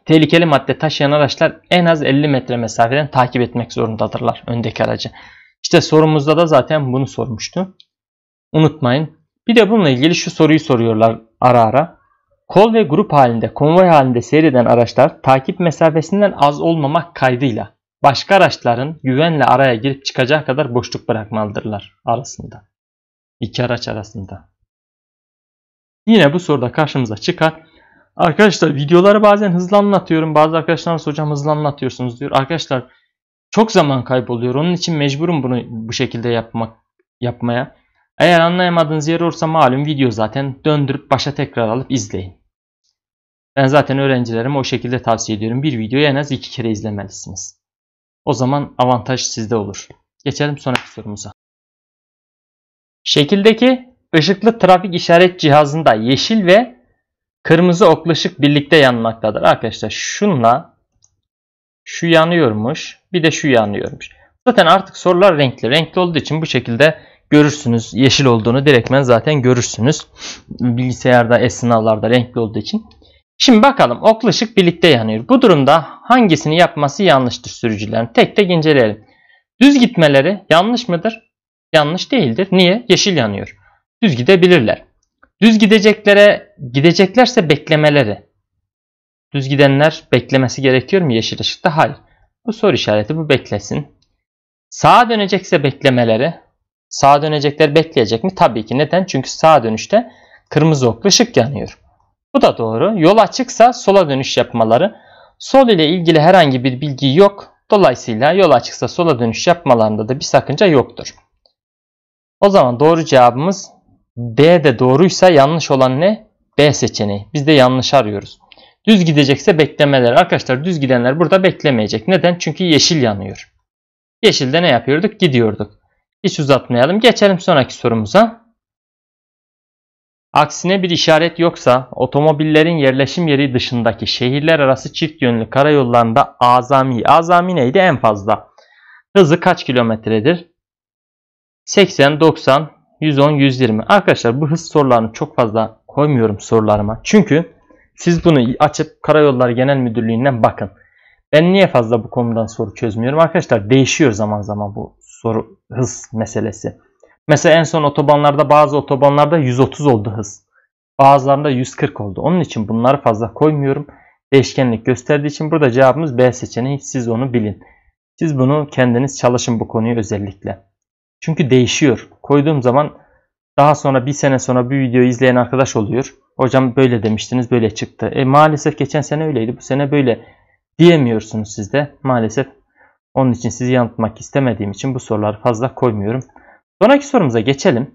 Tehlikeli madde taşıyan araçlar en az 50 metre mesafeden takip etmek zorundadırlar öndeki aracı. İşte sorumuzda da zaten bunu sormuştu. Unutmayın. Bir de bununla ilgili şu soruyu soruyorlar ara ara. Kol ve grup halinde, konvoy halinde seyreden araçlar takip mesafesinden az olmamak kaydıyla başka araçların güvenle araya girip çıkacağı kadar boşluk bırakmalıdırlar arasında. İki araç arasında. Yine bu soruda karşımıza çıkar. Arkadaşlar videoları bazen hızlı anlatıyorum. Bazı arkadaşlar hocam hızlı anlatıyorsunuz diyor. Arkadaşlar çok zaman kayboluyor. Onun için mecburum bunu bu şekilde yapmak yapmaya. Eğer anlayamadığınız yer olursa malum video zaten döndürüp başa tekrar alıp izleyin. Ben zaten öğrencilerime o şekilde tavsiye ediyorum. Bir videoyu en az iki kere izlemelisiniz. O zaman avantaj sizde olur. Geçelim sonraki sorumuza. Şekildeki ışıklı trafik işaret cihazında yeşil ve Kırmızı oklu ışık birlikte yanmaktadır. Arkadaşlar şunla şu yanıyormuş. Bir de şu yanıyormuş. Zaten artık sorular renkli. Renkli olduğu için bu şekilde görürsünüz. Yeşil olduğunu direktmen zaten görürsünüz. Bilgisayarda, e, sınavlarda renkli olduğu için. Şimdi bakalım oklu ışık birlikte yanıyor. Bu durumda hangisini yapması yanlıştır sürücülerin? Tek tek inceleyelim. Düz gitmeleri yanlış mıdır? Yanlış değildir. Niye? Yeşil yanıyor. Düz gidebilirler. Düz gideceklere gideceklerse beklemeleri. Düz gidenler beklemesi gerekiyor mu yeşil ışıkta? Hayır. Bu soru işareti bu beklesin. Sağa dönecekse beklemeleri. Sağa dönecekler bekleyecek mi? Tabii ki. Neden? Çünkü sağa dönüşte kırmızı oklu ışık yanıyor. Bu da doğru. Yol açıksa sola dönüş yapmaları. Sol ile ilgili herhangi bir bilgi yok. Dolayısıyla yol açıksa sola dönüş yapmalarında da bir sakınca yoktur. O zaman doğru cevabımız D de doğruysa yanlış olan ne? B seçeneği. Biz de yanlış arıyoruz. Düz gidecekse beklemeler. Arkadaşlar düz gidenler burada beklemeyecek. Neden? Çünkü yeşil yanıyor. Yeşilde ne yapıyorduk? Gidiyorduk. Hiç uzatmayalım. Geçelim sonraki sorumuza. Aksine bir işaret yoksa otomobillerin yerleşim yeri dışındaki şehirler arası çift yönlü karayollarında azami, azami neydi en fazla? Hızı kaç kilometredir? 80, 90, 110, 120. Arkadaşlar bu hız sorularını çok fazla koymuyorum sorularıma. Çünkü siz bunu açıp Karayollar Genel Müdürlüğü'nden bakın. Ben niye fazla bu konudan soru çözmüyorum? Arkadaşlar değişiyor zaman zaman bu soru hız meselesi. Mesela en son otobanlarda bazı otobanlarda 130 oldu hız. Bazılarında 140 oldu. Onun için bunları fazla koymuyorum. Değişkenlik gösterdiği için burada cevabımız B seçeneği. Siz onu bilin. Siz bunu kendiniz çalışın bu konuyu özellikle. Çünkü değişiyor. Koyduğum zaman daha sonra bir sene sonra bir video izleyen arkadaş oluyor. Hocam böyle demiştiniz böyle çıktı. E maalesef geçen sene öyleydi bu sene böyle diyemiyorsunuz siz de. Maalesef onun için sizi yanıltmak istemediğim için bu soruları fazla koymuyorum. Sonraki sorumuza geçelim.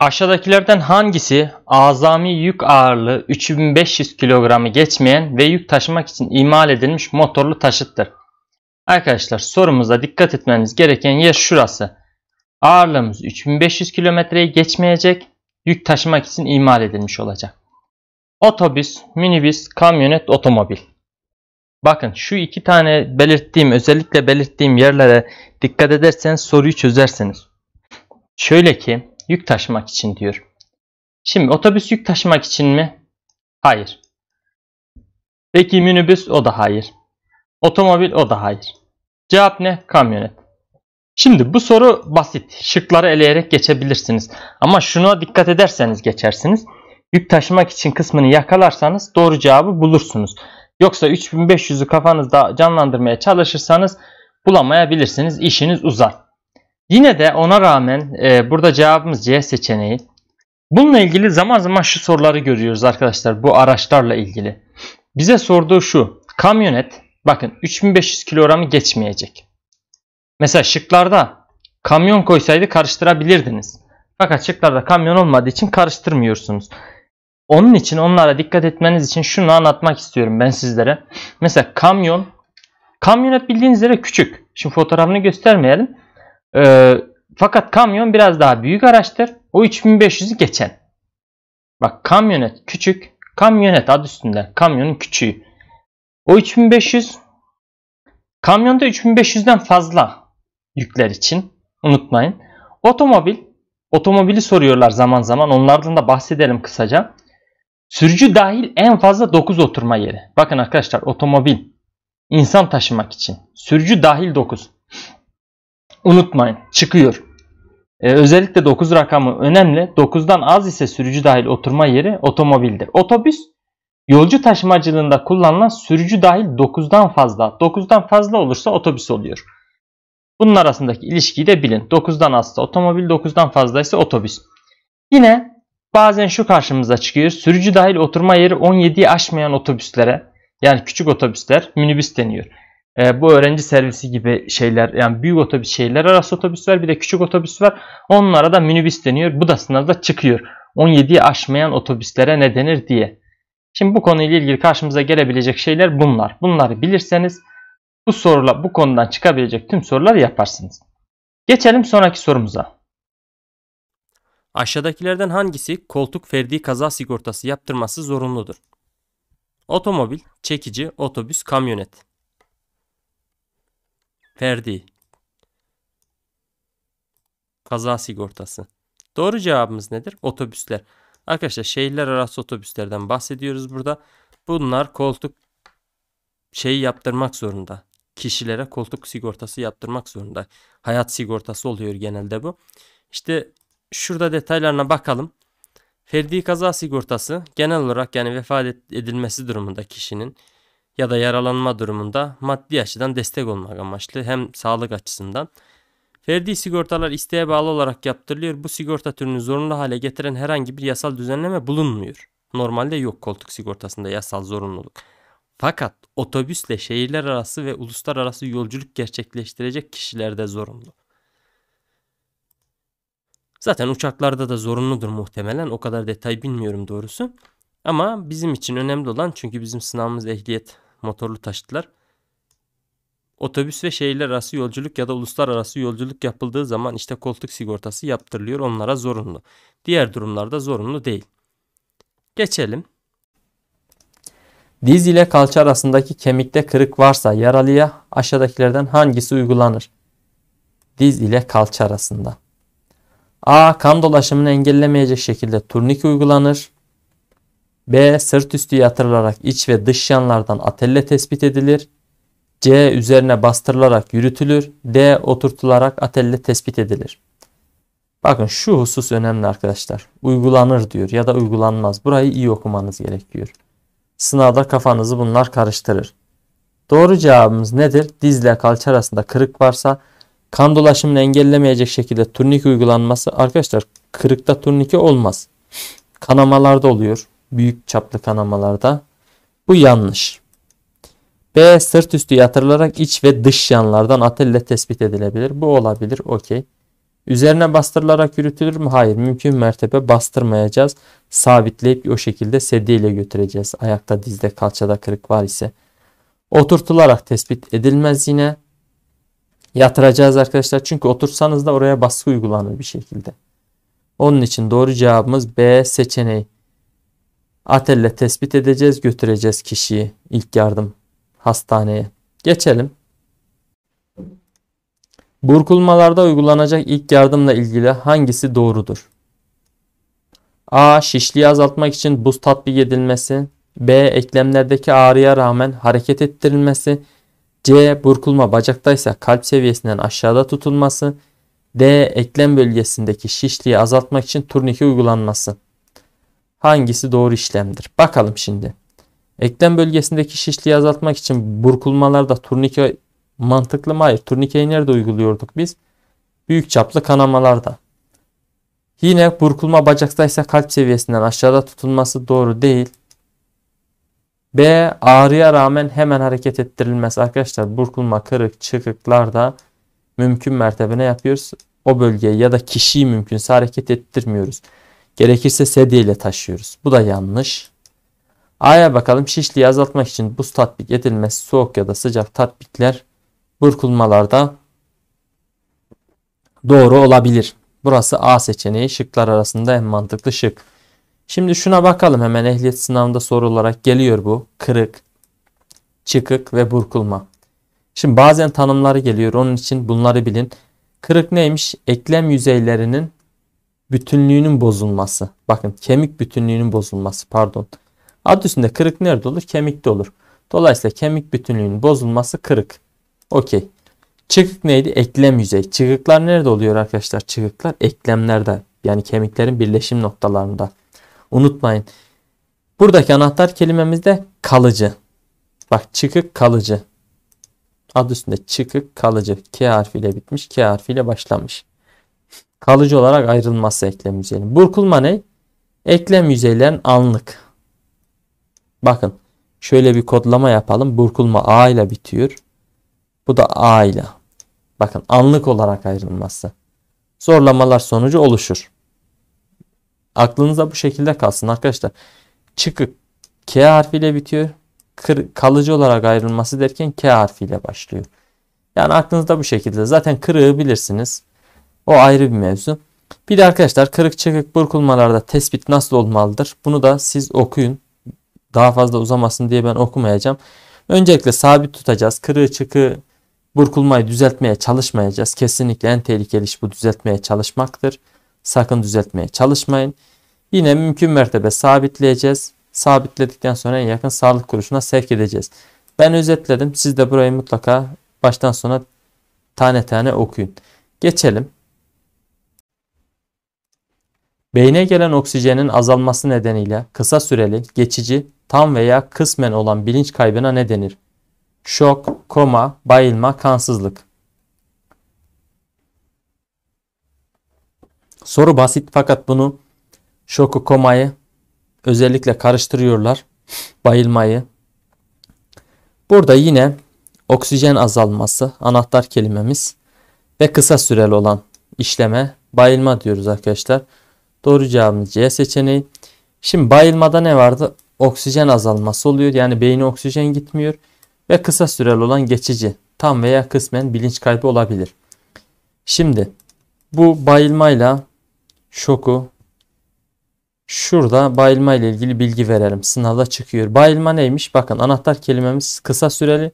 Aşağıdakilerden hangisi azami yük ağırlığı 3500 kilogramı geçmeyen ve yük taşımak için imal edilmiş motorlu taşıttır? Arkadaşlar sorumuzda dikkat etmeniz gereken yer şurası. Ağırlığımız 3500 kilometreyi geçmeyecek. Yük taşımak için imal edilmiş olacak. Otobüs, minibüs, kamyonet, otomobil. Bakın şu iki tane belirttiğim özellikle belirttiğim yerlere dikkat ederseniz soruyu çözersiniz. Şöyle ki yük taşımak için diyor. Şimdi otobüs yük taşımak için mi? Hayır. Peki minibüs o da hayır. Otomobil o da hayır. Cevap ne? Kamyonet. Şimdi bu soru basit. Şıkları eleyerek geçebilirsiniz. Ama şuna dikkat ederseniz geçersiniz. Yük taşımak için kısmını yakalarsanız doğru cevabı bulursunuz. Yoksa 3500'ü kafanızda canlandırmaya çalışırsanız bulamayabilirsiniz. İşiniz uzar. Yine de ona rağmen e, burada cevabımız C seçeneği. Bununla ilgili zaman zaman şu soruları görüyoruz arkadaşlar bu araçlarla ilgili. Bize sorduğu şu. Kamyonet Bakın 3500 kilogramı geçmeyecek. Mesela şıklarda kamyon koysaydı karıştırabilirdiniz. Fakat şıklarda kamyon olmadığı için karıştırmıyorsunuz. Onun için onlara dikkat etmeniz için şunu anlatmak istiyorum ben sizlere. Mesela kamyon. kamyonet bildiğiniz üzere küçük. Şimdi fotoğrafını göstermeyelim. Ee, fakat kamyon biraz daha büyük araçtır. O 3500'ü geçen. Bak kamyonet küçük. Kamyonet adı üstünde. Kamyonun küçüğü. O 3500 kamyonda 3500'den fazla yükler için unutmayın. Otomobil otomobili soruyorlar zaman zaman. Onlardan da bahsedelim kısaca. Sürücü dahil en fazla 9 oturma yeri. Bakın arkadaşlar otomobil insan taşımak için. Sürücü dahil 9. Unutmayın çıkıyor. Ee, özellikle 9 rakamı önemli. 9'dan az ise sürücü dahil oturma yeri otomobildir. Otobüs Yolcu taşımacılığında kullanılan sürücü dahil 9'dan fazla. 9'dan fazla olursa otobüs oluyor. Bunun arasındaki ilişkiyi de bilin. 9'dan azsa otomobil, 9'dan fazlaysa otobüs. Yine bazen şu karşımıza çıkıyor. Sürücü dahil oturma yeri 17'yi aşmayan otobüslere yani küçük otobüsler minibüs deniyor. Ee, bu öğrenci servisi gibi şeyler yani büyük otobüs şeyler arası otobüsler bir de küçük otobüs var. Onlara da minibüs deniyor. Bu da sınavda çıkıyor. 17'yi aşmayan otobüslere ne denir diye. Şimdi bu konuyla ilgili karşımıza gelebilecek şeyler bunlar. Bunları bilirseniz bu sorula bu konudan çıkabilecek tüm soruları yaparsınız. Geçelim sonraki sorumuza. Aşağıdakilerden hangisi koltuk ferdi kaza sigortası yaptırması zorunludur? Otomobil, çekici, otobüs, kamyonet. Ferdi. Kaza sigortası. Doğru cevabımız nedir? Otobüsler. Arkadaşlar şehirler arası otobüslerden bahsediyoruz burada. Bunlar koltuk şeyi yaptırmak zorunda. Kişilere koltuk sigortası yaptırmak zorunda. Hayat sigortası oluyor genelde bu. İşte şurada detaylarına bakalım. Ferdi kaza sigortası genel olarak yani vefat edilmesi durumunda kişinin ya da yaralanma durumunda maddi açıdan destek olmak amaçlı hem sağlık açısından Ferdi sigortalar isteğe bağlı olarak yaptırılıyor. Bu sigorta türünü zorunlu hale getiren herhangi bir yasal düzenleme bulunmuyor. Normalde yok koltuk sigortasında yasal zorunluluk. Fakat otobüsle şehirler arası ve uluslararası yolculuk gerçekleştirecek kişilerde zorunlu. Zaten uçaklarda da zorunludur muhtemelen. O kadar detay bilmiyorum doğrusu. Ama bizim için önemli olan çünkü bizim sınavımız ehliyet motorlu taşıtlar. Otobüs ve şehirler arası yolculuk ya da uluslararası yolculuk yapıldığı zaman işte koltuk sigortası yaptırılıyor onlara zorunlu. Diğer durumlarda zorunlu değil. Geçelim. Diz ile kalça arasındaki kemikte kırık varsa yaralıya aşağıdakilerden hangisi uygulanır? Diz ile kalça arasında. A. Kan dolaşımını engellemeyecek şekilde turnike uygulanır. B. Sırt üstü yatırılarak iç ve dış yanlardan atelle tespit edilir. C üzerine bastırılarak yürütülür. D oturtularak atelle tespit edilir. Bakın şu husus önemli arkadaşlar. Uygulanır diyor ya da uygulanmaz. Burayı iyi okumanız gerekiyor. Sınavda kafanızı bunlar karıştırır. Doğru cevabımız nedir? Dizle kalça arasında kırık varsa kan dolaşımını engellemeyecek şekilde turnike uygulanması. Arkadaşlar kırıkta turnike olmaz. Kanamalarda oluyor. Büyük çaplı kanamalarda. Bu yanlış. B. Sırt üstü yatırılarak iç ve dış yanlardan atelle tespit edilebilir. Bu olabilir. Okey. Üzerine bastırılarak yürütülür mü? Hayır. Mümkün mertebe bastırmayacağız. Sabitleyip o şekilde sedyeyle götüreceğiz. Ayakta, dizde, kalçada kırık var ise. Oturtularak tespit edilmez yine. Yatıracağız arkadaşlar. Çünkü otursanız da oraya baskı uygulanır bir şekilde. Onun için doğru cevabımız B seçeneği. Atelle tespit edeceğiz, götüreceğiz kişiyi İlk yardım hastaneye. Geçelim. Burkulmalarda uygulanacak ilk yardımla ilgili hangisi doğrudur? A. Şişliği azaltmak için buz tatbik edilmesi. B. Eklemlerdeki ağrıya rağmen hareket ettirilmesi. C. Burkulma bacaktaysa kalp seviyesinden aşağıda tutulması. D. Eklem bölgesindeki şişliği azaltmak için turnike uygulanması. Hangisi doğru işlemdir? Bakalım şimdi. Eklem bölgesindeki şişliği azaltmak için burkulmalarda turnike mantıklı mı? Hayır. Turnikeyi nerede uyguluyorduk biz? Büyük çaplı kanamalarda. Yine burkulma bacakta ise kalp seviyesinden aşağıda tutulması doğru değil. B. Ağrıya rağmen hemen hareket ettirilmez. Arkadaşlar burkulma, kırık, çıkıklarda mümkün mertebe ne yapıyoruz? O bölgeye ya da kişiyi mümkünse hareket ettirmiyoruz. Gerekirse sedyeyle taşıyoruz. Bu da yanlış. A'ya bakalım şişliği azaltmak için buz tatbik edilmesi soğuk ya da sıcak tatbikler burkulmalarda doğru olabilir. Burası A seçeneği şıklar arasında en mantıklı şık. Şimdi şuna bakalım hemen ehliyet sınavında soru olarak geliyor bu. Kırık, çıkık ve burkulma. Şimdi bazen tanımları geliyor onun için bunları bilin. Kırık neymiş? Eklem yüzeylerinin bütünlüğünün bozulması. Bakın kemik bütünlüğünün bozulması pardon. Adı üstünde kırık nerede olur? Kemikte olur. Dolayısıyla kemik bütünlüğünün bozulması kırık. Okey. Çıkık neydi? Eklem yüzey. Çıkıklar nerede oluyor arkadaşlar? Çıkıklar eklemlerde. Yani kemiklerin birleşim noktalarında. Unutmayın. Buradaki anahtar kelimemiz de kalıcı. Bak çıkık kalıcı. Adı üstünde çıkık kalıcı. K harfiyle bitmiş. K harfiyle başlamış. Kalıcı olarak ayrılması eklem yüzeyinin. Burkulma ne? Eklem yüzeylerin anlık Bakın şöyle bir kodlama yapalım. Burkulma A ile bitiyor. Bu da A ile. Bakın anlık olarak ayrılması. Zorlamalar sonucu oluşur. Aklınıza bu şekilde kalsın arkadaşlar. Çıkık K harfiyle bitiyor. Kır, kalıcı olarak ayrılması derken K harfiyle başlıyor. Yani aklınızda bu şekilde. Zaten kırığı bilirsiniz. O ayrı bir mevzu. Bir de arkadaşlar kırık çıkık burkulmalarda tespit nasıl olmalıdır? Bunu da siz okuyun daha fazla uzamasın diye ben okumayacağım. Öncelikle sabit tutacağız. Kırığı çıkı burkulmayı düzeltmeye çalışmayacağız. Kesinlikle en tehlikeli iş bu düzeltmeye çalışmaktır. Sakın düzeltmeye çalışmayın. Yine mümkün mertebe sabitleyeceğiz. Sabitledikten sonra en yakın sağlık kuruluşuna sevk edeceğiz. Ben özetledim. Siz de burayı mutlaka baştan sona tane tane okuyun. Geçelim. Beyne gelen oksijenin azalması nedeniyle kısa süreli, geçici tam veya kısmen olan bilinç kaybına ne denir? Şok, koma, bayılma, kansızlık. Soru basit fakat bunu şoku, komayı özellikle karıştırıyorlar. Bayılmayı. Burada yine oksijen azalması anahtar kelimemiz ve kısa süreli olan işleme bayılma diyoruz arkadaşlar. Doğru cevabımız C seçeneği. Şimdi bayılmada ne vardı? oksijen azalması oluyor. Yani beyni oksijen gitmiyor ve kısa süreli olan geçici tam veya kısmen bilinç kaybı olabilir. Şimdi bu bayılmayla şoku şurada bayılma ile ilgili bilgi verelim. Sınavda çıkıyor. Bayılma neymiş? Bakın anahtar kelimemiz kısa süreli,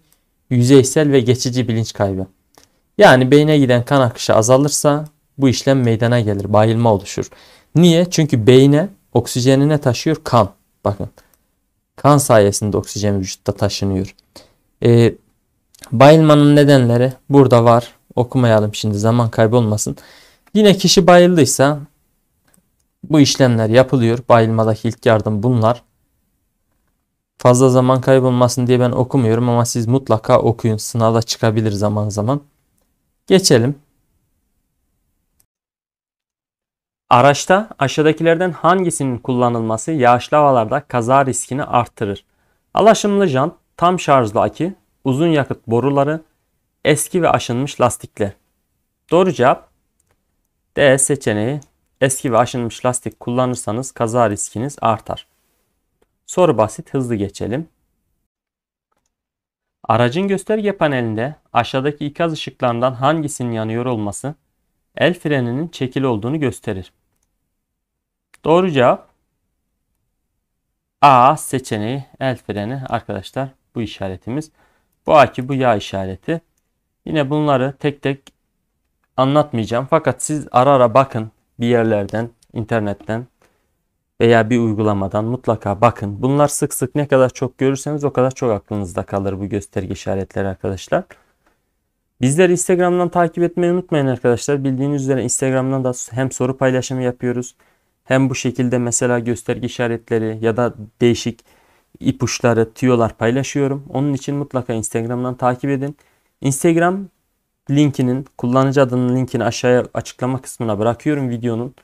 yüzeysel ve geçici bilinç kaybı. Yani beyne giden kan akışı azalırsa bu işlem meydana gelir. Bayılma oluşur. Niye? Çünkü beyne oksijenine taşıyor kan. Bakın Kan sayesinde oksijen vücutta taşınıyor. E, bayılmanın nedenleri burada var. Okumayalım şimdi zaman kaybolmasın. Yine kişi bayıldıysa bu işlemler yapılıyor. Bayılmadaki ilk yardım bunlar. Fazla zaman kaybolmasın diye ben okumuyorum ama siz mutlaka okuyun. Sınavda çıkabilir zaman zaman. Geçelim. Araçta aşağıdakilerden hangisinin kullanılması yağışlı havalarda kaza riskini arttırır? Alaşımlı jant, tam şarjlı akü, uzun yakıt boruları, eski ve aşınmış lastikler. Doğru cevap D seçeneği eski ve aşınmış lastik kullanırsanız kaza riskiniz artar. Soru basit hızlı geçelim. Aracın gösterge panelinde aşağıdaki ikaz ışıklarından hangisinin yanıyor olması el freninin çekili olduğunu gösterir. Doğru cevap A seçeneği el freni arkadaşlar bu işaretimiz. Bu A bu yağ işareti. Yine bunları tek tek anlatmayacağım. Fakat siz ara ara bakın bir yerlerden, internetten veya bir uygulamadan mutlaka bakın. Bunlar sık sık ne kadar çok görürseniz o kadar çok aklınızda kalır bu gösterge işaretleri arkadaşlar. Bizleri Instagram'dan takip etmeyi unutmayın arkadaşlar. Bildiğiniz üzere Instagram'dan da hem soru paylaşımı yapıyoruz hem bu şekilde mesela gösterge işaretleri ya da değişik ipuçları, tüyolar paylaşıyorum. Onun için mutlaka Instagram'dan takip edin. Instagram linkinin, kullanıcı adının linkini aşağıya açıklama kısmına bırakıyorum videonun.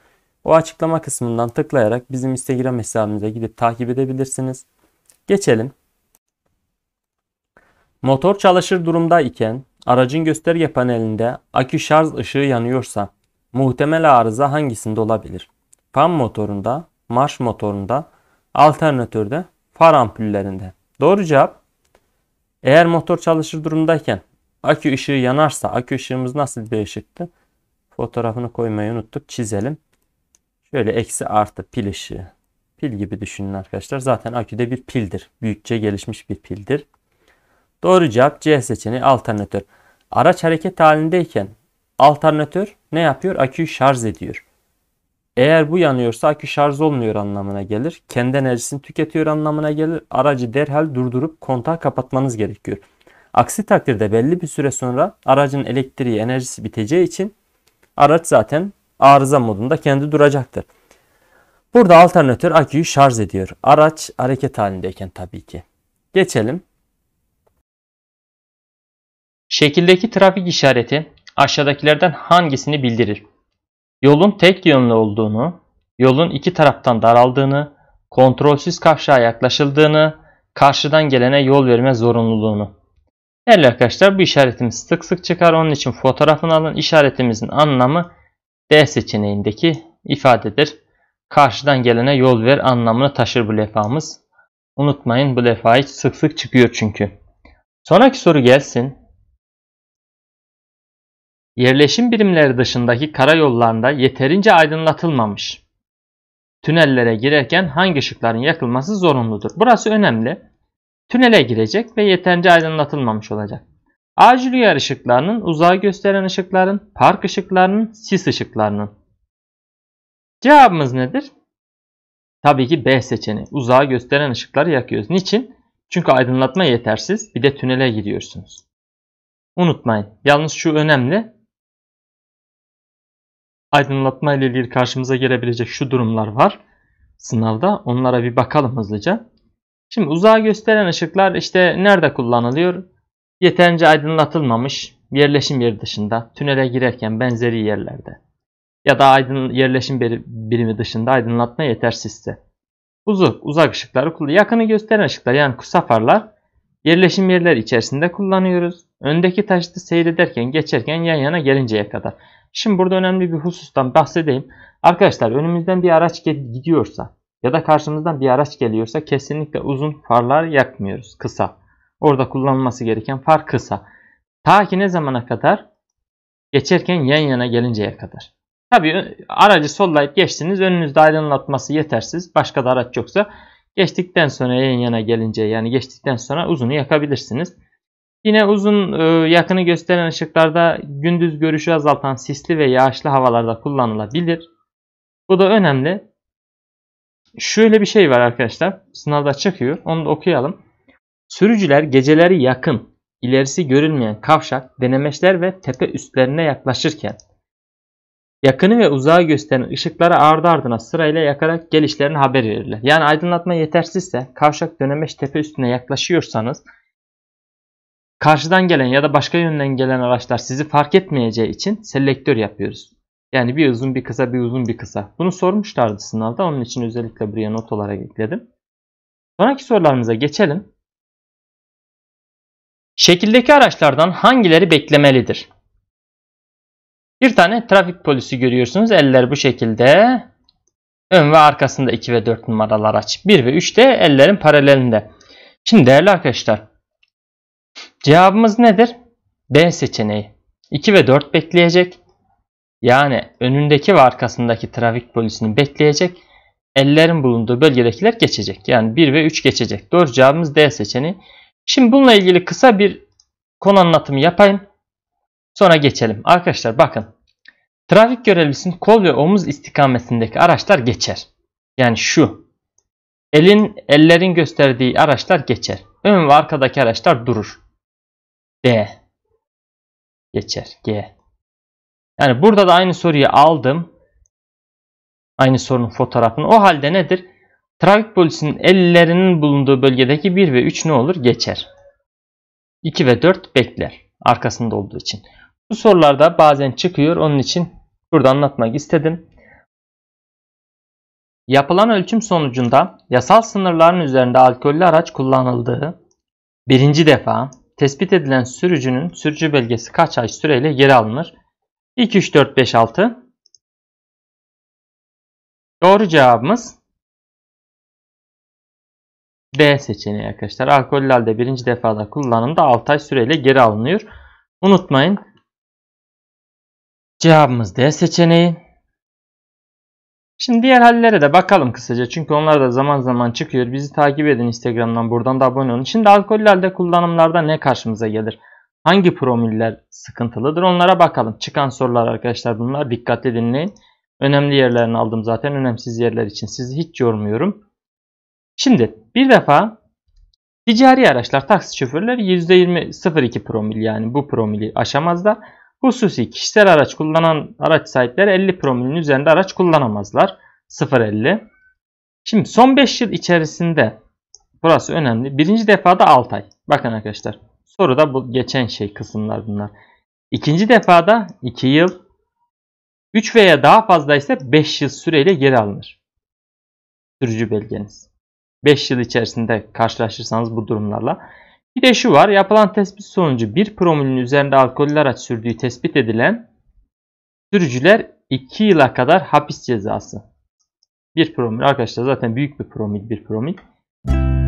O açıklama kısmından tıklayarak bizim Instagram hesabımıza gidip takip edebilirsiniz. Geçelim. Motor çalışır durumda iken aracın gösterge panelinde akü şarj ışığı yanıyorsa muhtemel arıza hangisinde olabilir? fan motorunda, marş motorunda, alternatörde, far ampullerinde. Doğru cevap eğer motor çalışır durumdayken akü ışığı yanarsa akü ışığımız nasıl bir ışıktı? Fotoğrafını koymayı unuttuk. Çizelim. Şöyle eksi artı pil ışığı. Pil gibi düşünün arkadaşlar. Zaten aküde bir pildir. Büyükçe gelişmiş bir pildir. Doğru cevap C seçeneği alternatör. Araç hareket halindeyken alternatör ne yapıyor? Aküyü şarj ediyor. Eğer bu yanıyorsa akü şarj olmuyor anlamına gelir. Kendi enerjisini tüketiyor anlamına gelir. Aracı derhal durdurup kontağı kapatmanız gerekiyor. Aksi takdirde belli bir süre sonra aracın elektriği enerjisi biteceği için araç zaten arıza modunda kendi duracaktır. Burada alternatör aküyü şarj ediyor. Araç hareket halindeyken tabii ki. Geçelim. Şekildeki trafik işareti aşağıdakilerden hangisini bildirir? Yolun tek yönlü olduğunu, yolun iki taraftan daraldığını, kontrolsüz kavşağa yaklaşıldığını, karşıdan gelene yol verme zorunluluğunu. Değerli arkadaşlar bu işaretimiz sık sık çıkar. Onun için fotoğrafını alın. İşaretimizin anlamı D seçeneğindeki ifadedir. Karşıdan gelene yol ver anlamını taşır bu lefamız. Unutmayın bu lefa hiç sık sık çıkıyor çünkü. Sonraki soru gelsin yerleşim birimleri dışındaki karayollarında yeterince aydınlatılmamış. Tünellere girerken hangi ışıkların yakılması zorunludur? Burası önemli. Tünele girecek ve yeterince aydınlatılmamış olacak. Acil uyarı ışıklarının, uzağı gösteren ışıkların, park ışıklarının, sis ışıklarının. Cevabımız nedir? Tabii ki B seçeneği. Uzağı gösteren ışıkları yakıyoruz. Niçin? Çünkü aydınlatma yetersiz. Bir de tünele giriyorsunuz. Unutmayın. Yalnız şu önemli aydınlatma ile ilgili karşımıza gelebilecek şu durumlar var sınavda. Onlara bir bakalım hızlıca. Şimdi uzağa gösteren ışıklar işte nerede kullanılıyor? Yeterince aydınlatılmamış yerleşim yeri dışında, tünele girerken benzeri yerlerde ya da aydın yerleşim birimi dışında aydınlatma yetersizse. Uzak, uzak ışıkları, yakını gösteren ışıklar yani kusafarlar yerleşim yerleri içerisinde kullanıyoruz. Öndeki taşıtı seyrederken, geçerken yan yana gelinceye kadar. Şimdi burada önemli bir husustan bahsedeyim. Arkadaşlar önümüzden bir araç gidiyorsa ya da karşımızdan bir araç geliyorsa kesinlikle uzun farlar yakmıyoruz. Kısa. Orada kullanılması gereken far kısa. Ta ki ne zamana kadar? Geçerken yan yana gelinceye kadar. Tabii aracı sollayıp geçtiniz. Önünüzde aydınlatması yetersiz. Başka da araç yoksa geçtikten sonra yan yana gelince yani geçtikten sonra uzunu yakabilirsiniz. Yine uzun e, yakını gösteren ışıklarda gündüz görüşü azaltan sisli ve yağışlı havalarda kullanılabilir. Bu da önemli. Şöyle bir şey var arkadaşlar. Sınavda çıkıyor. Onu da okuyalım. Sürücüler geceleri yakın, ilerisi görülmeyen kavşak, denemeçler ve tepe üstlerine yaklaşırken yakını ve uzağı gösteren ışıkları ardı ardına sırayla yakarak gelişlerini haber verirler. Yani aydınlatma yetersizse kavşak, dönemeç, tepe üstüne yaklaşıyorsanız Karşıdan gelen ya da başka yönden gelen araçlar sizi fark etmeyeceği için selektör yapıyoruz. Yani bir uzun bir kısa bir uzun bir kısa. Bunu sormuşlardı sınavda. Onun için özellikle buraya not olarak ekledim. Sonraki sorularımıza geçelim. Şekildeki araçlardan hangileri beklemelidir? Bir tane trafik polisi görüyorsunuz. Eller bu şekilde. Ön ve arkasında 2 ve 4 numaralı araç. 1 ve 3 de ellerin paralelinde. Şimdi değerli arkadaşlar Cevabımız nedir? B seçeneği. 2 ve 4 bekleyecek. Yani önündeki ve arkasındaki trafik polisini bekleyecek. Ellerin bulunduğu bölgedekiler geçecek. Yani 1 ve 3 geçecek. Doğru cevabımız D seçeneği. Şimdi bununla ilgili kısa bir konu anlatımı yapayım. Sonra geçelim. Arkadaşlar bakın. Trafik görevlisinin kol ve omuz istikametindeki araçlar geçer. Yani şu. Elin, ellerin gösterdiği araçlar geçer. Ön ve arkadaki araçlar durur. D geçer. G. Yani burada da aynı soruyu aldım. Aynı sorunun fotoğrafını. O halde nedir? Trafik polisinin ellerinin bulunduğu bölgedeki 1 ve 3 ne olur? Geçer. 2 ve 4 bekler. Arkasında olduğu için. Bu sorularda bazen çıkıyor. Onun için burada anlatmak istedim. Yapılan ölçüm sonucunda yasal sınırların üzerinde alkollü araç kullanıldığı birinci defa, tespit edilen sürücünün sürücü belgesi kaç ay süreyle geri alınır? 2, 3, 4, 5, 6. Doğru cevabımız D seçeneği arkadaşlar. Alkollü halde birinci defada kullanımda 6 ay süreyle geri alınıyor. Unutmayın. Cevabımız D seçeneği. Şimdi diğer hallere de bakalım kısaca. Çünkü onlar da zaman zaman çıkıyor. Bizi takip edin Instagram'dan. Buradan da abone olun. Şimdi alkollü halde kullanımlarda ne karşımıza gelir? Hangi promiller sıkıntılıdır? Onlara bakalım. Çıkan sorular arkadaşlar bunlar. Dikkatli dinleyin. Önemli yerlerini aldım zaten. Önemsiz yerler için sizi hiç yormuyorum. Şimdi bir defa ticari araçlar, taksi şoförleri %20 0.2 promil yani bu promili aşamazlar. Hususi kişisel araç kullanan araç sahipleri 50 promilin üzerinde araç kullanamazlar. 0.50. Şimdi son 5 yıl içerisinde burası önemli. Birinci defada 6 ay. Bakın arkadaşlar soruda bu geçen şey kısımlar bunlar. İkinci defada 2 iki yıl. 3 veya daha fazla ise 5 yıl süreyle geri alınır. Sürücü belgeniz. 5 yıl içerisinde karşılaşırsanız bu durumlarla bir de şu var. Yapılan tespit sonucu 1 promilin üzerinde alkollü araç sürdüğü tespit edilen sürücüler 2 yıla kadar hapis cezası. 1 promil arkadaşlar zaten büyük bir promil 1 promil.